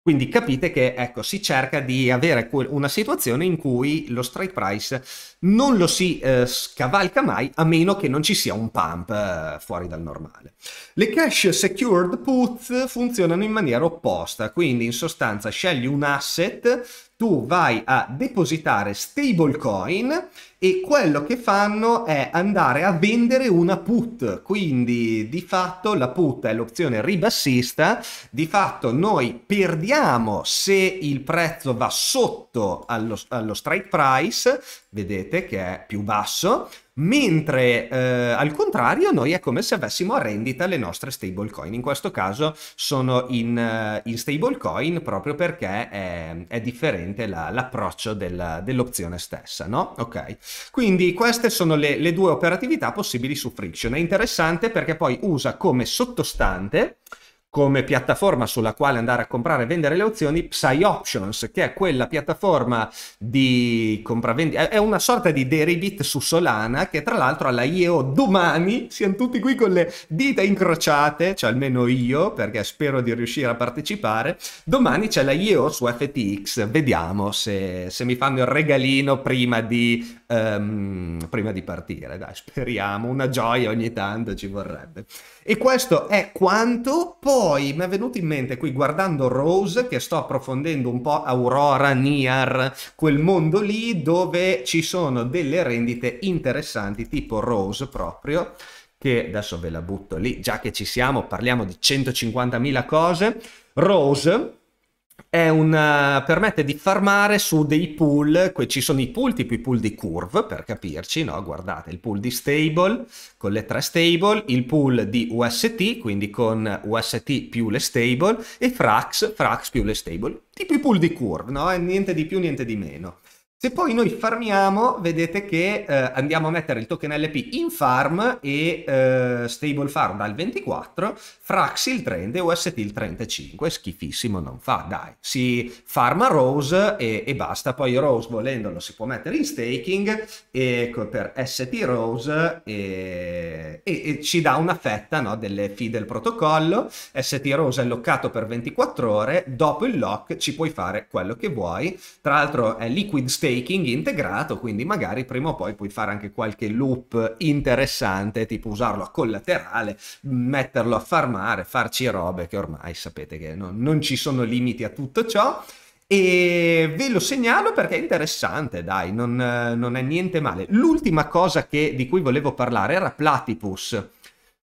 Quindi capite che ecco, si cerca di avere una situazione in cui lo strike price non lo si eh, scavalca mai a meno che non ci sia un pump eh, fuori dal normale. Le cash secured put funzionano in maniera opposta, quindi in sostanza scegli un asset tu vai a depositare stablecoin e quello che fanno è andare a vendere una put, quindi di fatto la put è l'opzione ribassista, di fatto noi perdiamo se il prezzo va sotto allo, allo strike price, vedete che è più basso, mentre eh, al contrario noi è come se avessimo a rendita le nostre stablecoin. In questo caso sono in, eh, in stablecoin proprio perché è, è differente la, l'approccio del, dell'opzione stessa, no? Ok, quindi queste sono le, le due operatività possibili su Friction. È interessante perché poi usa come sottostante come piattaforma sulla quale andare a comprare e vendere le opzioni Psy Options, che è quella piattaforma di compravendita, è una sorta di derivit su Solana che tra l'altro alla IEO domani siamo tutti qui con le dita incrociate, cioè almeno io perché spero di riuscire a partecipare, domani c'è la IEO su FTX, vediamo se, se mi fanno il regalino prima di, um, prima di partire, dai speriamo, una gioia ogni tanto ci vorrebbe. E questo è quanto, poi poi mi è venuto in mente qui guardando Rose che sto approfondendo un po' Aurora, Niar, quel mondo lì dove ci sono delle rendite interessanti tipo Rose proprio che adesso ve la butto lì, già che ci siamo, parliamo di 150.000 cose. Rose un, eh, permette di farmare su dei pool, ci sono i pool tipo i pool di curve per capirci, no? guardate il pool di stable con le tre stable, il pool di UST quindi con UST più le stable e Frax, Frax più le stable, tipo i pool di curve, no? niente di più niente di meno. Se poi noi farmiamo, vedete che eh, andiamo a mettere il token LP in farm e eh, stable farm dal 24, Frax il 30 e UST il 35, schifissimo non fa, dai. Si farma Rose e, e basta, poi Rose volendolo si può mettere in staking ecco, per ST Rose e, e, e, ci dà una fetta no, delle fee del protocollo, ST Rose è lockato per 24 ore, dopo il lock ci puoi fare quello che vuoi, tra l'altro è liquid staking staking integrato, quindi magari prima o poi puoi fare anche qualche loop interessante, tipo usarlo a collaterale, metterlo a farmare, farci robe che ormai sapete che no, non ci sono limiti a tutto ciò. E ve lo segnalo perché è interessante, dai, non, non è niente male. L'ultima cosa che, di cui volevo parlare era Platypus.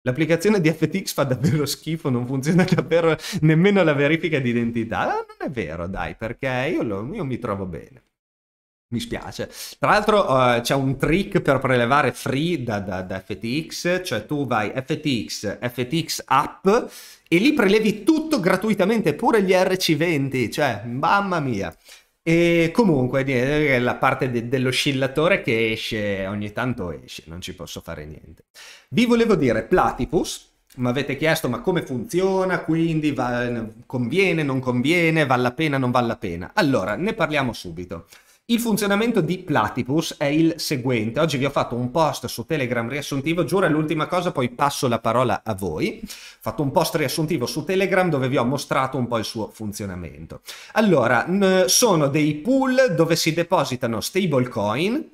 L'applicazione di FTX fa davvero schifo, non funziona davvero nemmeno la verifica di identità. Ah, non è vero, dai, perché io, lo, io mi trovo bene. Mi spiace. Tra l'altro uh, c'è un trick per prelevare free da, da, da, FTX, cioè tu vai FTX, FTX app e lì prelevi tutto gratuitamente, pure gli RC20, cioè mamma mia. E comunque è eh, la parte de- dell'oscillatore che esce, ogni tanto esce, non ci posso fare niente. Vi volevo dire Platypus, mi avete chiesto ma come funziona, quindi va, conviene, non conviene, vale la pena, non vale la pena. Allora, ne parliamo subito. Il funzionamento di Platypus è il seguente. Oggi vi ho fatto un post su Telegram riassuntivo, giuro è l'ultima cosa, poi passo la parola a voi. Ho fatto un post riassuntivo su Telegram dove vi ho mostrato un po' il suo funzionamento. Allora, sono dei pool dove si depositano stablecoin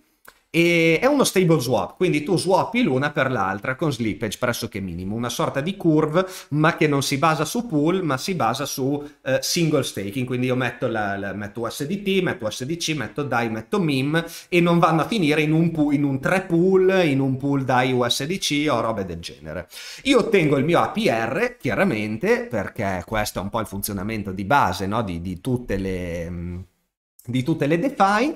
e è uno stable swap, quindi tu swappi l'una per l'altra con slippage pressoché minimo, una sorta di curve ma che non si basa su pool ma si basa su eh, single staking, quindi io metto, la, la, metto USDT, metto USDC, metto DAI, metto MIM e non vanno a finire in un, pool, in un 3 pool, in un pool DAI USDC o robe del genere. Io ottengo il mio APR chiaramente perché questo è un po' il funzionamento di base no? di, di, tutte le, mm, di tutte le DeFi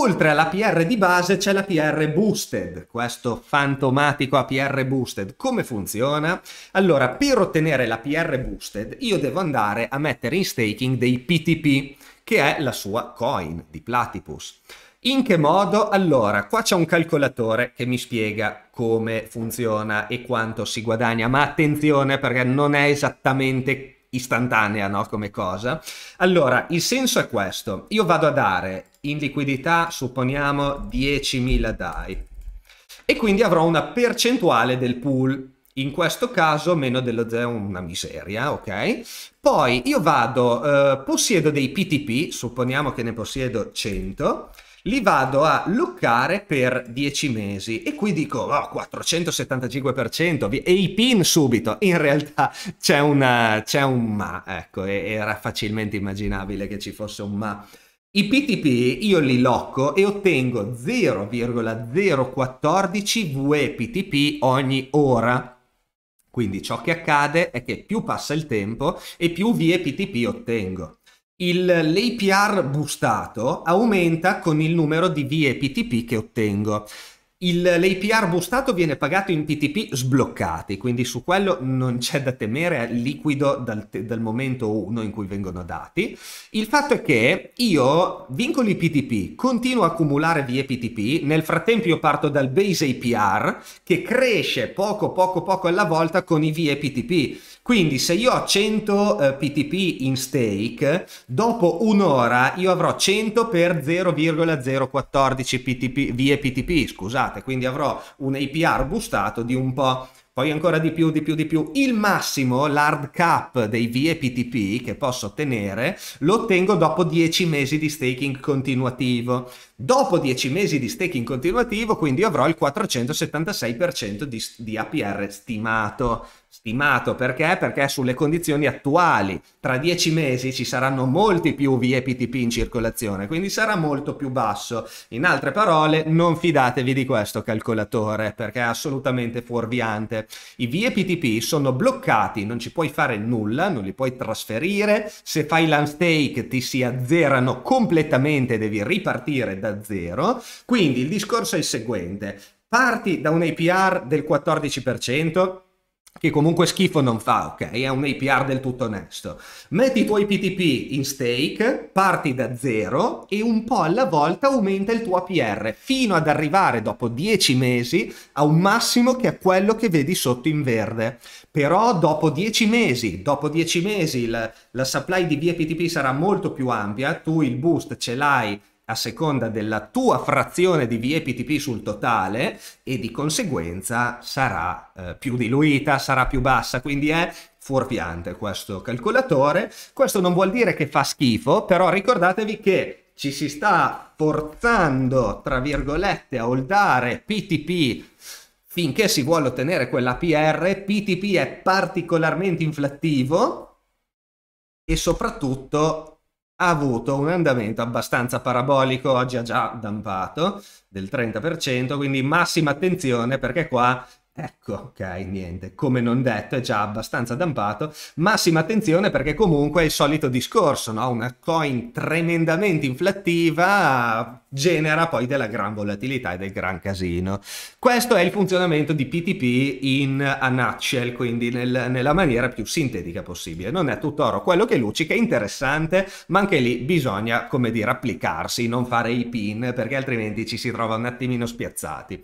Oltre alla PR di base c'è la PR Boosted, questo fantomatico APR Boosted. Come funziona? Allora, per ottenere la PR Boosted io devo andare a mettere in staking dei PTP, che è la sua coin di Platypus. In che modo? Allora, qua c'è un calcolatore che mi spiega come funziona e quanto si guadagna, ma attenzione perché non è esattamente istantanea no? come cosa. Allora, il senso è questo, io vado a dare in liquidità supponiamo 10.000 DAI e quindi avrò una percentuale del pool in questo caso meno dello 0 una miseria, ok? Poi io vado, eh, possiedo dei PTP, supponiamo che ne possiedo 100, li vado a loccare per 10 mesi e qui dico oh, 475% e i pin subito, in realtà c'è, un ma, ecco, era facilmente immaginabile che ci fosse un ma i PTP io li locco e ottengo 0,014 VEPTP ogni ora. Quindi ciò che accade è che più passa il tempo e più VEPTP ottengo. Il, L'APR boostato aumenta con il numero di VEPTP che ottengo. Il, L'APR boostato viene pagato in TTP sbloccati, quindi su quello non c'è da temere, è liquido dal, dal momento 1 in cui vengono dati. Il fatto è che io vincoli PTP, continuo a accumulare vie PTP, nel frattempo io parto dal base APR che cresce poco poco poco alla volta con i vie PTP. Quindi se io ho 100 eh, PTP in stake, dopo un'ora io avrò 100 per 0,014 PTP, vie PTP, scusate boostate, quindi avrò un APR boostato di un po' poi ancora di più, di più, di più. Il massimo, l'hard cap dei VEPTP che posso ottenere, lo ottengo dopo 10 mesi di staking continuativo. Dopo 10 mesi di staking continuativo, quindi avrò il 476% di, di APR stimato. Stimato perché? Perché sulle condizioni attuali tra dieci mesi ci saranno molti più VEPTP in circolazione, quindi sarà molto più basso. In altre parole, non fidatevi di questo calcolatore perché è assolutamente fuorviante. I VEPTP sono bloccati, non ci puoi fare nulla, non li puoi trasferire. Se fai l'unstake ti si azzerano completamente, devi ripartire da zero. Quindi il discorso è il seguente. Parti da un APR del 14%, che comunque schifo non fa, ok? È un APR del tutto onesto. Metti i tuoi PTP in stake, parti da zero e un po' alla volta aumenta il tuo APR fino ad arrivare dopo 10 mesi a un massimo che è quello che vedi sotto in verde. Però dopo 10 mesi, dopo 10 mesi la, la supply di via PTP sarà molto più ampia, tu il boost ce l'hai a seconda della tua frazione di VEPTP sul totale e di conseguenza sarà eh, più diluita, sarà più bassa, quindi è fuorviante questo calcolatore. Questo non vuol dire che fa schifo, però ricordatevi che ci si sta forzando, tra virgolette, a holdare PTP finché si vuole ottenere quella PR. PTP è particolarmente inflattivo e soprattutto ha avuto un andamento abbastanza parabolico, oggi ha già dampato del 30%, quindi massima attenzione perché qua Ecco, ok, niente, come non detto è già abbastanza dampato, massima attenzione perché comunque è il solito discorso, no? una coin tremendamente inflattiva genera poi della gran volatilità e del gran casino. Questo è il funzionamento di PTP in a nutshell, quindi nel, nella maniera più sintetica possibile. Non è tutto oro quello che luccica, è interessante, ma anche lì bisogna, come dire, applicarsi, non fare i pin perché altrimenti ci si trova un attimino spiazzati.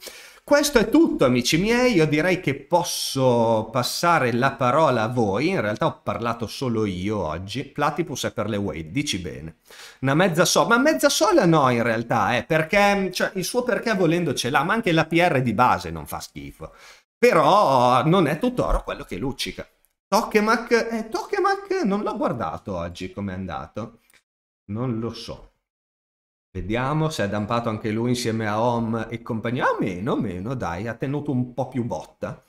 Questo è tutto amici miei, io direi che posso passare la parola a voi, in realtà ho parlato solo io oggi, Platypus è per le Wade, dici bene. Una mezza sola, ma mezza sola no in realtà, eh, perché cioè, il suo perché volendo ce l'ha, ma anche la PR di base non fa schifo. Però non è tutt'oro quello che luccica. Tokemak, eh, Tokemak non l'ho guardato oggi come è andato, non lo so. Vediamo se ha dampato anche lui insieme a Om e compagnia. Ah, meno, meno, dai, ha tenuto un po' più botta. Ha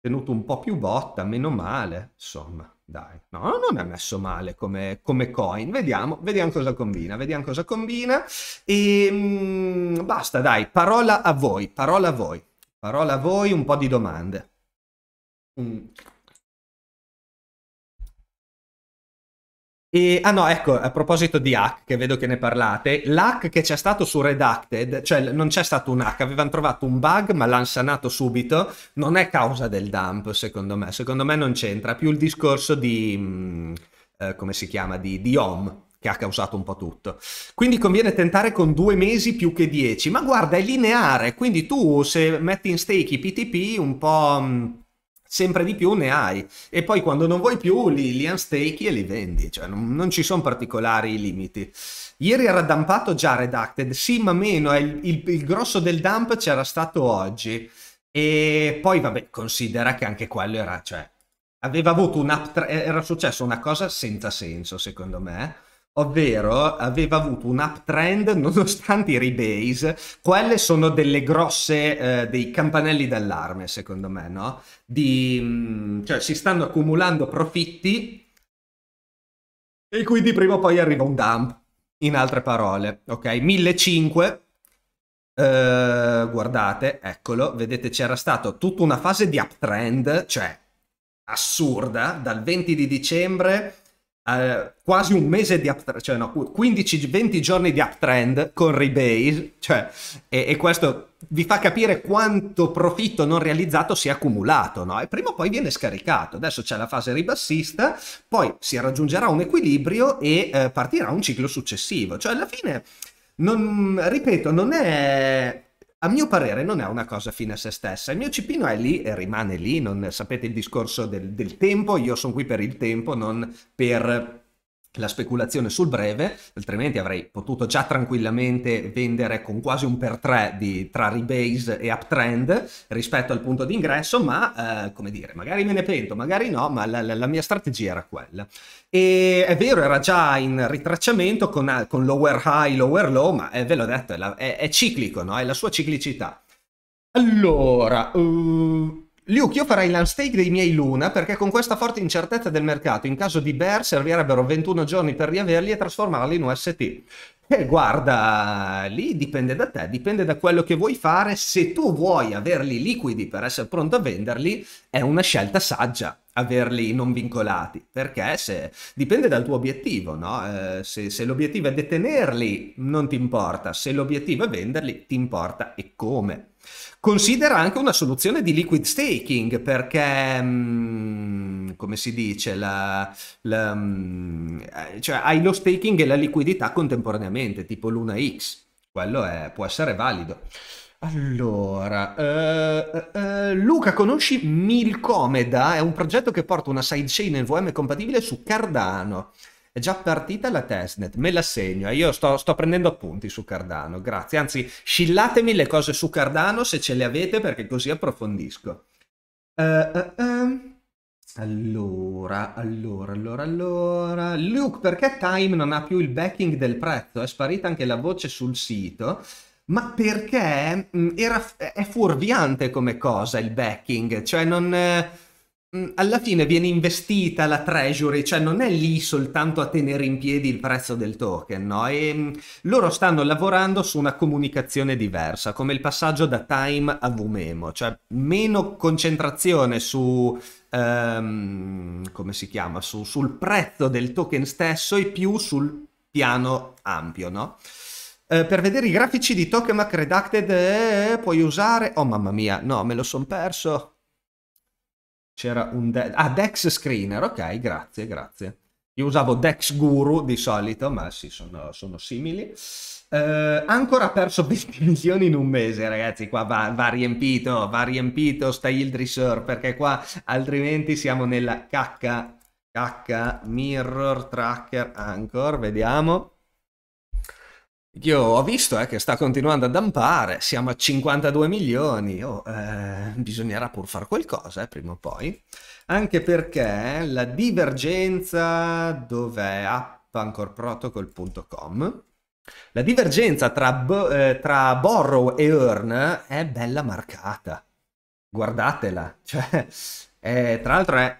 tenuto un po' più botta, meno male. Insomma, dai. No, non ha messo male come, come, coin. Vediamo, vediamo cosa combina, vediamo cosa combina. E ehm, mh, basta, dai, parola a voi, parola a voi. Parola a voi, un po' di domande. Mm. E, ah no, ecco, a proposito di hack, che vedo che ne parlate, l'hack che c'è stato su Redacted, cioè non c'è stato un hack, avevano trovato un bug ma l'hanno sanato subito, non è causa del dump secondo me, secondo me non c'entra, più il discorso di, mh, mm, eh, come si chiama, di, di home, che ha causato un po' tutto. Quindi conviene tentare con due mesi più che dieci, ma guarda, è lineare, quindi tu se metti in stake i PTP un po'... Mh, mm, sempre di più ne hai e poi quando non vuoi più li, li unstakechi e li vendi, cioè non, non ci sono particolari limiti. Ieri era dumpato già Redacted, sì ma meno, il, il, il grosso del dump c'era stato oggi e poi vabbè considera che anche quello era, cioè aveva avuto un up, era successo una cosa senza senso secondo me ovvero aveva avuto un uptrend [laughs] nonostante i rebase. Quelle sono delle grosse, eh, dei campanelli d'allarme, secondo me, no? Di, mm, cioè si stanno accumulando profitti e quindi prima o poi arriva un dump, in altre parole, ok? 1.500, eh, guardate, eccolo, vedete c'era stata tutta una fase di uptrend, cioè assurda, dal 20 di dicembre eh, quasi un mese di uptrend, cioè no, 15-20 giorni di uptrend con rebase, cioè, e, e, questo vi fa capire quanto profitto non realizzato si è accumulato, no? E prima o poi viene scaricato. Adesso c'è la fase ribassista, poi si raggiungerà un equilibrio e eh, partirà un ciclo successivo. Cioè alla fine, non, ripeto, non è a mio parere non è una cosa fine a se stessa. Il mio cipino è lì e rimane lì, non sapete il discorso del, del tempo, io sono qui per il tempo, non per la speculazione sul breve, altrimenti avrei potuto già tranquillamente vendere con quasi un per tre di, tra rebase e uptrend rispetto al punto di ingresso, ma eh, come dire, magari me ne pento, magari no, ma la, la, la, mia strategia era quella. E è vero, era già in ritracciamento con, con lower high, lower low, ma eh, ve l'ho detto, è, la, è, è ciclico, no? è la sua ciclicità. Allora, uh Luke, io farei l'unstake dei miei Luna perché con questa forte incertezza del mercato, in caso di bear, servirebbero 21 giorni per riaverli e trasformarli in UST. E guarda, lì dipende da te, dipende da quello che vuoi fare. Se tu vuoi averli liquidi per essere pronto a venderli, è una scelta saggia averli non vincolati, perché se, dipende dal tuo obiettivo, no? eh, se, se l'obiettivo è detenerli non ti importa, se l'obiettivo è venderli ti importa e come. Considera anche una soluzione di liquid staking perché, mh, mm, come si dice, la, la, mh, mm, cioè hai lo staking e la liquidità contemporaneamente, tipo l'una X, quello è, può essere valido. Allora, eh, eh, eh, Luca, conosci Milcomeda? È un progetto che porta una sidechain NVM compatibile su Cardano. È già partita la testnet, me la segno. Eh, io sto, sto prendendo appunti su Cardano, grazie. Anzi, scillatemi le cose su Cardano se ce le avete perché così approfondisco. Eh, eh ehm, allora, allora, allora, allora. Luke, perché Time non ha più il backing del prezzo? È sparita anche la voce sul sito ma perché mm, era, è fuorviante come cosa il backing, cioè non, eh, mm, alla fine viene investita la treasury, cioè non è lì soltanto a tenere in piedi il prezzo del token, no? E mm, loro stanno lavorando su una comunicazione diversa, come il passaggio da time a Vumemo, cioè meno concentrazione su um, come si chiama, su, sul prezzo del token stesso e più sul piano ampio, no? Eh, per vedere i grafici di Tokemak Redacted eh, eh, eh, puoi usare... Oh mamma mia, no, me lo son perso. C'era un... De... Ah, Dex Screener, ok, grazie, grazie. Io usavo Dex Guru di solito, ma sì, sono, sono simili. Eh, ancora perso 20 [laughs] milioni in un mese, ragazzi. Qua va, va riempito, va riempito sta il reserve, perché qua altrimenti siamo nella cacca. Cacca, mirror, tracker, anchor, vediamo. Io ho visto eh, che sta continuando a dampare, siamo a 52 milioni, oh, eh, bisognerà pur fare qualcosa eh, prima o poi, anche perché la divergenza, dov'è? appancorprotocol.com, la divergenza tra, eh, tra borrow e earn è bella marcata, guardatela, cioè, è, eh, tra l'altro è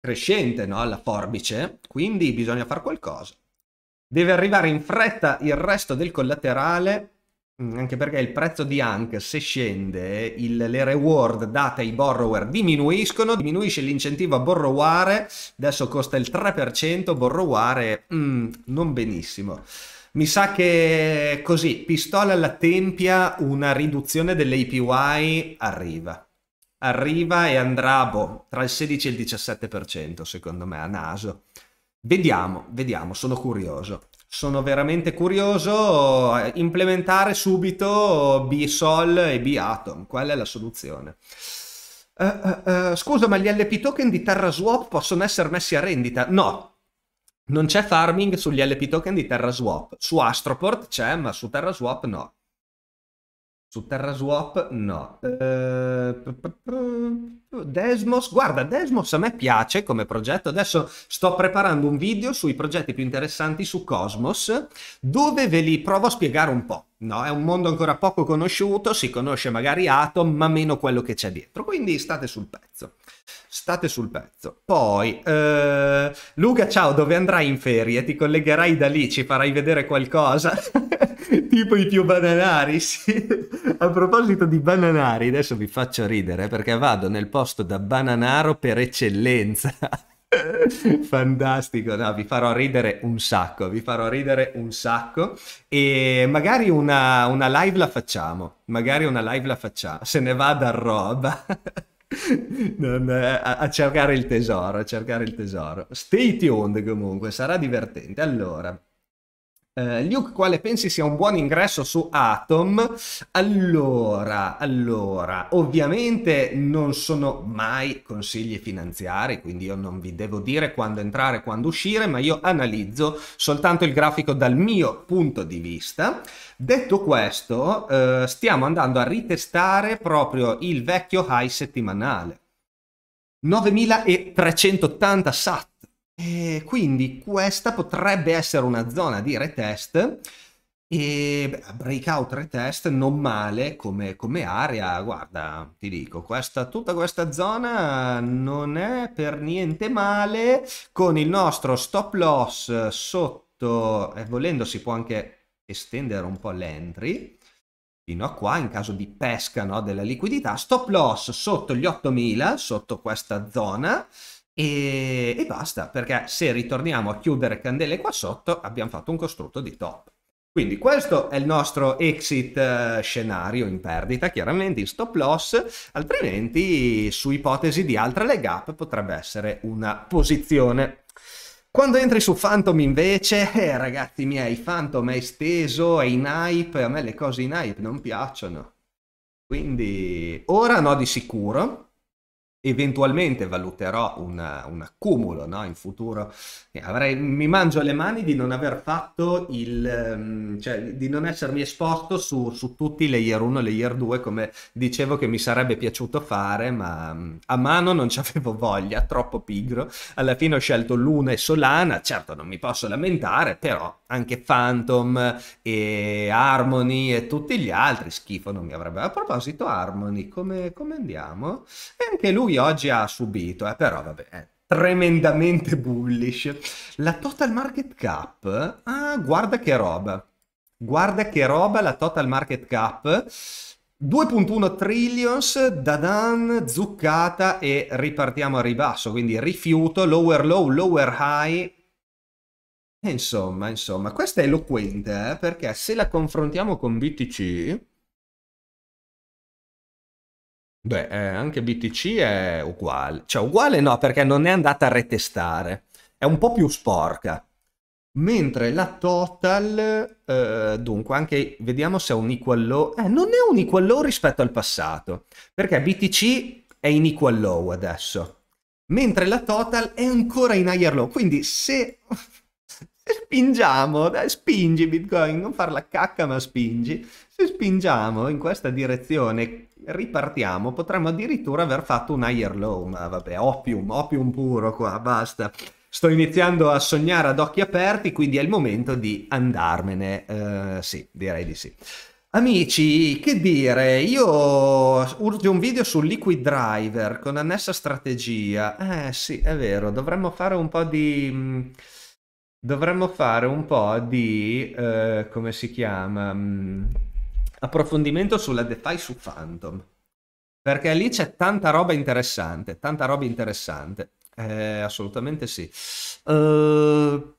crescente no, alla forbice, quindi bisogna fare qualcosa. Deve arrivare in fretta il resto del collaterale, mm, anche perché il prezzo di Hank, se scende, il, le reward date ai borrower diminuiscono, diminuisce l'incentivo a borroware, adesso costa il 3%, borroware mm, non benissimo. Mi sa che così, pistola alla tempia, una riduzione dell'APY arriva. Arriva e andrà boh, tra il 16 e il 17%, secondo me, a naso. Vediamo, vediamo, sono curioso. Sono veramente curioso. Eh, implementare subito B-Sol e B-Atom. Qual è la soluzione? Uh, uh, uh, scusa, ma gli LP token di TerraSwap possono essere messi a rendita? No, non c'è farming sugli LP token di TerraSwap. Su Astroport c'è, ma su TerraSwap no. Su TerraSwap no. Eh, Desmos, guarda, Desmos a me piace come progetto. Adesso sto preparando un video sui progetti più interessanti su Cosmos, dove ve li provo a spiegare un po'. No, è un mondo ancora poco conosciuto, si conosce magari Atom, ma meno quello che c'è dietro. Quindi state sul pezzo. State sul pezzo. Poi, eh, Luca, ciao, dove andrai in ferie? Ti collegherai da lì, ci farai vedere qualcosa? [laughs] tipo i più bananari, sì. A proposito di bananari, adesso vi faccio ridere perché vado nel posto da bananaro per eccellenza. [laughs] Fantastico, no, vi farò ridere un sacco, vi farò ridere un sacco e magari una, una live la facciamo, magari una live la facciamo, se ne va da roba. [laughs] Non, eh, a, a, cercare il tesoro, a cercare il tesoro. Stay tuned comunque, sarà divertente. Allora, Uh, Luke, quale pensi sia un buon ingresso su Atom? Allora, allora, ovviamente non sono mai consigli finanziari, quindi io non vi devo dire quando entrare, e quando uscire, ma io analizzo soltanto il grafico dal mio punto di vista. Detto questo, uh, stiamo andando a ritestare proprio il vecchio high settimanale. 9380 SAT e eh, quindi questa potrebbe essere una zona di retest e breakout retest non male come, come area, guarda, ti dico, questa, tutta questa zona non è per niente male con il nostro stop loss sotto, e eh, volendo si può anche estendere un po' l'entry fino a qua in caso di pesca no, della liquidità, stop loss sotto gli 8000, sotto questa zona, e, e basta, perché se ritorniamo a chiudere candele qua sotto abbiamo fatto un costrutto di top. Quindi questo è il nostro exit eh, scenario in perdita, chiaramente in stop loss, altrimenti su ipotesi di altra leg up potrebbe essere una posizione. Quando entri su Phantom invece, eh, ragazzi miei, Phantom è esteso, è in hype, a me le cose in hype non piacciono. Quindi ora no di sicuro, eventualmente valuterò una, un accumulo no? in futuro eh, Avrei, mi mangio le mani di non aver fatto il ehm, cioè di non essermi esposto su, su tutti i layer 1 e layer 2 come dicevo che mi sarebbe piaciuto fare ma mm, a mano non ci [laughs] avevo voglia troppo pigro alla fine ho scelto Luna e Solana certo non mi posso lamentare però anche Phantom e Harmony e tutti gli altri, schifo non mi avrebbe... A proposito Harmony, come, come andiamo? E anche lui oggi ha subito, eh, però vabbè, eh, tremendamente bullish. La Total Market Cap, ah, guarda che roba, guarda che roba la Total Market Cap, 2.1 trillions, da Dadan, zuccata e ripartiamo a ribasso, quindi rifiuto, lower low, lower high, eh, insomma, insomma, questa è eloquente, eh, perché se la confrontiamo con BTC, beh, eh, anche BTC è uguale. Cioè, uguale no, perché non è andata a retestare. È un po' più sporca. Mentre la Total, eh, dunque, anche vediamo se è un equal low. Eh, non è un equal low rispetto al passato, perché BTC è in equal low adesso. Mentre la Total è ancora in higher low. Quindi se spingiamo, dai, spingi Bitcoin, non far la cacca ma spingi. Se spingiamo in questa direzione, ripartiamo, potremmo addirittura aver fatto un higher low, ma vabbè, opium, opium puro qua, basta. Sto iniziando a sognare ad occhi aperti, quindi è il momento di andarmene, uh, sì, direi di sì. Amici, che dire, io urge un video su Liquid Driver con annessa strategia. Eh sì, è vero, dovremmo fare un po' di mm, dovremmo fare un po' di, eh, come si chiama, mh, mm, approfondimento sulla DeFi su Phantom. Perché lì c'è tanta roba interessante, tanta roba interessante. Eh, assolutamente sì. Uh,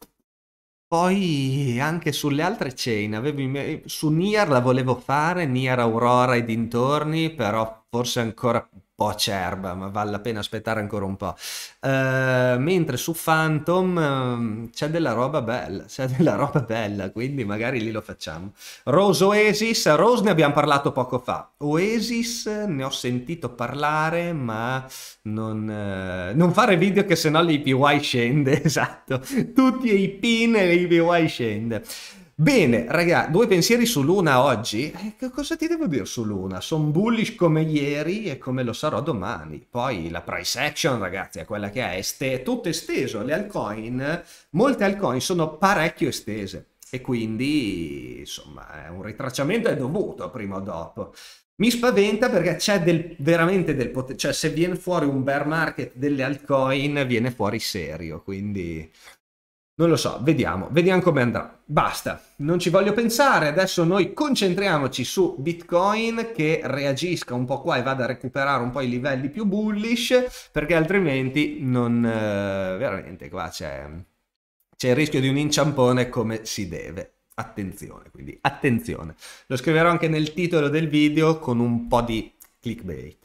poi anche sulle altre chain, avevo, su Nier la volevo fare, Nier Aurora e dintorni, però forse ancora po' acerba, ma vale la pena aspettare ancora un po'. Uh, mentre su Phantom uh, c'è della roba bella, c'è della roba bella, quindi magari lì lo facciamo. Rose Oasis, Rose ne abbiamo parlato poco fa. Oasis ne ho sentito parlare, ma non, uh, non fare video che sennò l'IPY scende, [laughs] esatto. Tutti i pin e l'IPY scende. Bene, raga, due pensieri su Luna oggi. Eh, cosa ti devo dire su Luna? Sono bullish come ieri e come lo sarò domani. Poi la price action, ragazzi, è quella che è, est- tutto esteso. Le altcoin, molte altcoin sono parecchio estese e quindi, insomma, un ritracciamento è dovuto prima o dopo. Mi spaventa perché c'è del, veramente del potere, cioè se viene fuori un bear market delle altcoin viene fuori serio, quindi non lo so, vediamo, vediamo come andrà. Basta, non ci voglio pensare, adesso noi concentriamoci su Bitcoin che reagisca un po' qua e vada a recuperare un po' i livelli più bullish, perché altrimenti non... Eh, veramente qua c'è, c'è il rischio di un inciampone come si deve. Attenzione, quindi attenzione. Lo scriverò anche nel titolo del video con un po' di clickbait.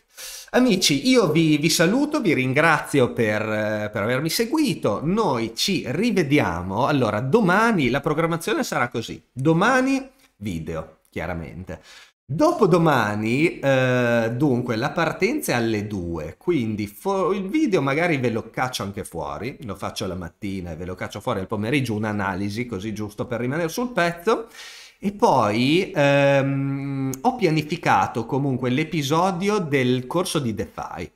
Amici, io vi, vi saluto, vi ringrazio per, eh, per, avermi seguito, noi ci rivediamo. Allora, domani la programmazione sarà così. Domani video, chiaramente. Dopodomani, eh, dunque, la partenza è alle 2, quindi il video magari ve lo caccio anche fuori, lo faccio la mattina e ve lo caccio fuori al pomeriggio, un'analisi così giusto per rimanere sul pezzo. E poi ehm, ho pianificato comunque l'episodio del corso di DeFi,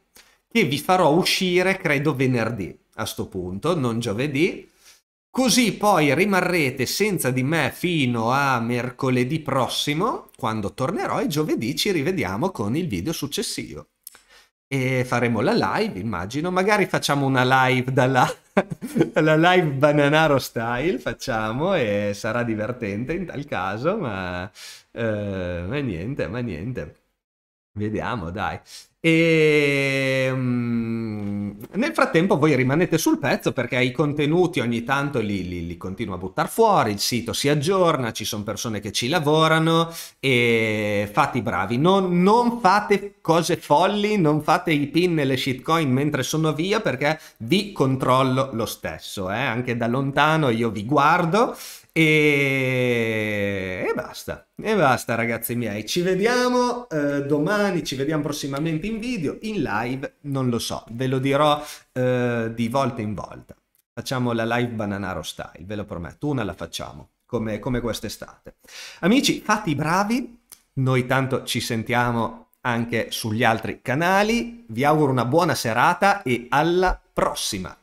che vi farò uscire credo venerdì a sto punto, non giovedì. Così poi rimarrete senza di me fino a mercoledì prossimo, quando tornerò e giovedì ci rivediamo con il video successivo e faremo la live, immagino. Magari facciamo una live dalla, [laughs] dalla live Bananaro Style, facciamo e sarà divertente in tal caso, ma, eh, ma niente, ma niente. Vediamo, dai. E ehm, nel frattempo voi rimanete sul pezzo perché i contenuti ogni tanto li, li, li continuo a buttare fuori, il sito si aggiorna, ci sono persone che ci lavorano e fate i bravi, non, non, fate cose folli, non fate i pin nelle shitcoin mentre sono via perché vi controllo lo stesso, eh? anche da lontano io vi guardo e... e, basta, e basta ragazzi miei, ci vediamo eh, domani, ci vediamo prossimamente in video, in live, non lo so, ve lo dirò eh, di volta in volta. Facciamo la live Bananaro Style, ve lo prometto, una la facciamo, come, come quest'estate. Amici, fatti bravi, noi tanto ci sentiamo anche sugli altri canali, vi auguro una buona serata e alla prossima!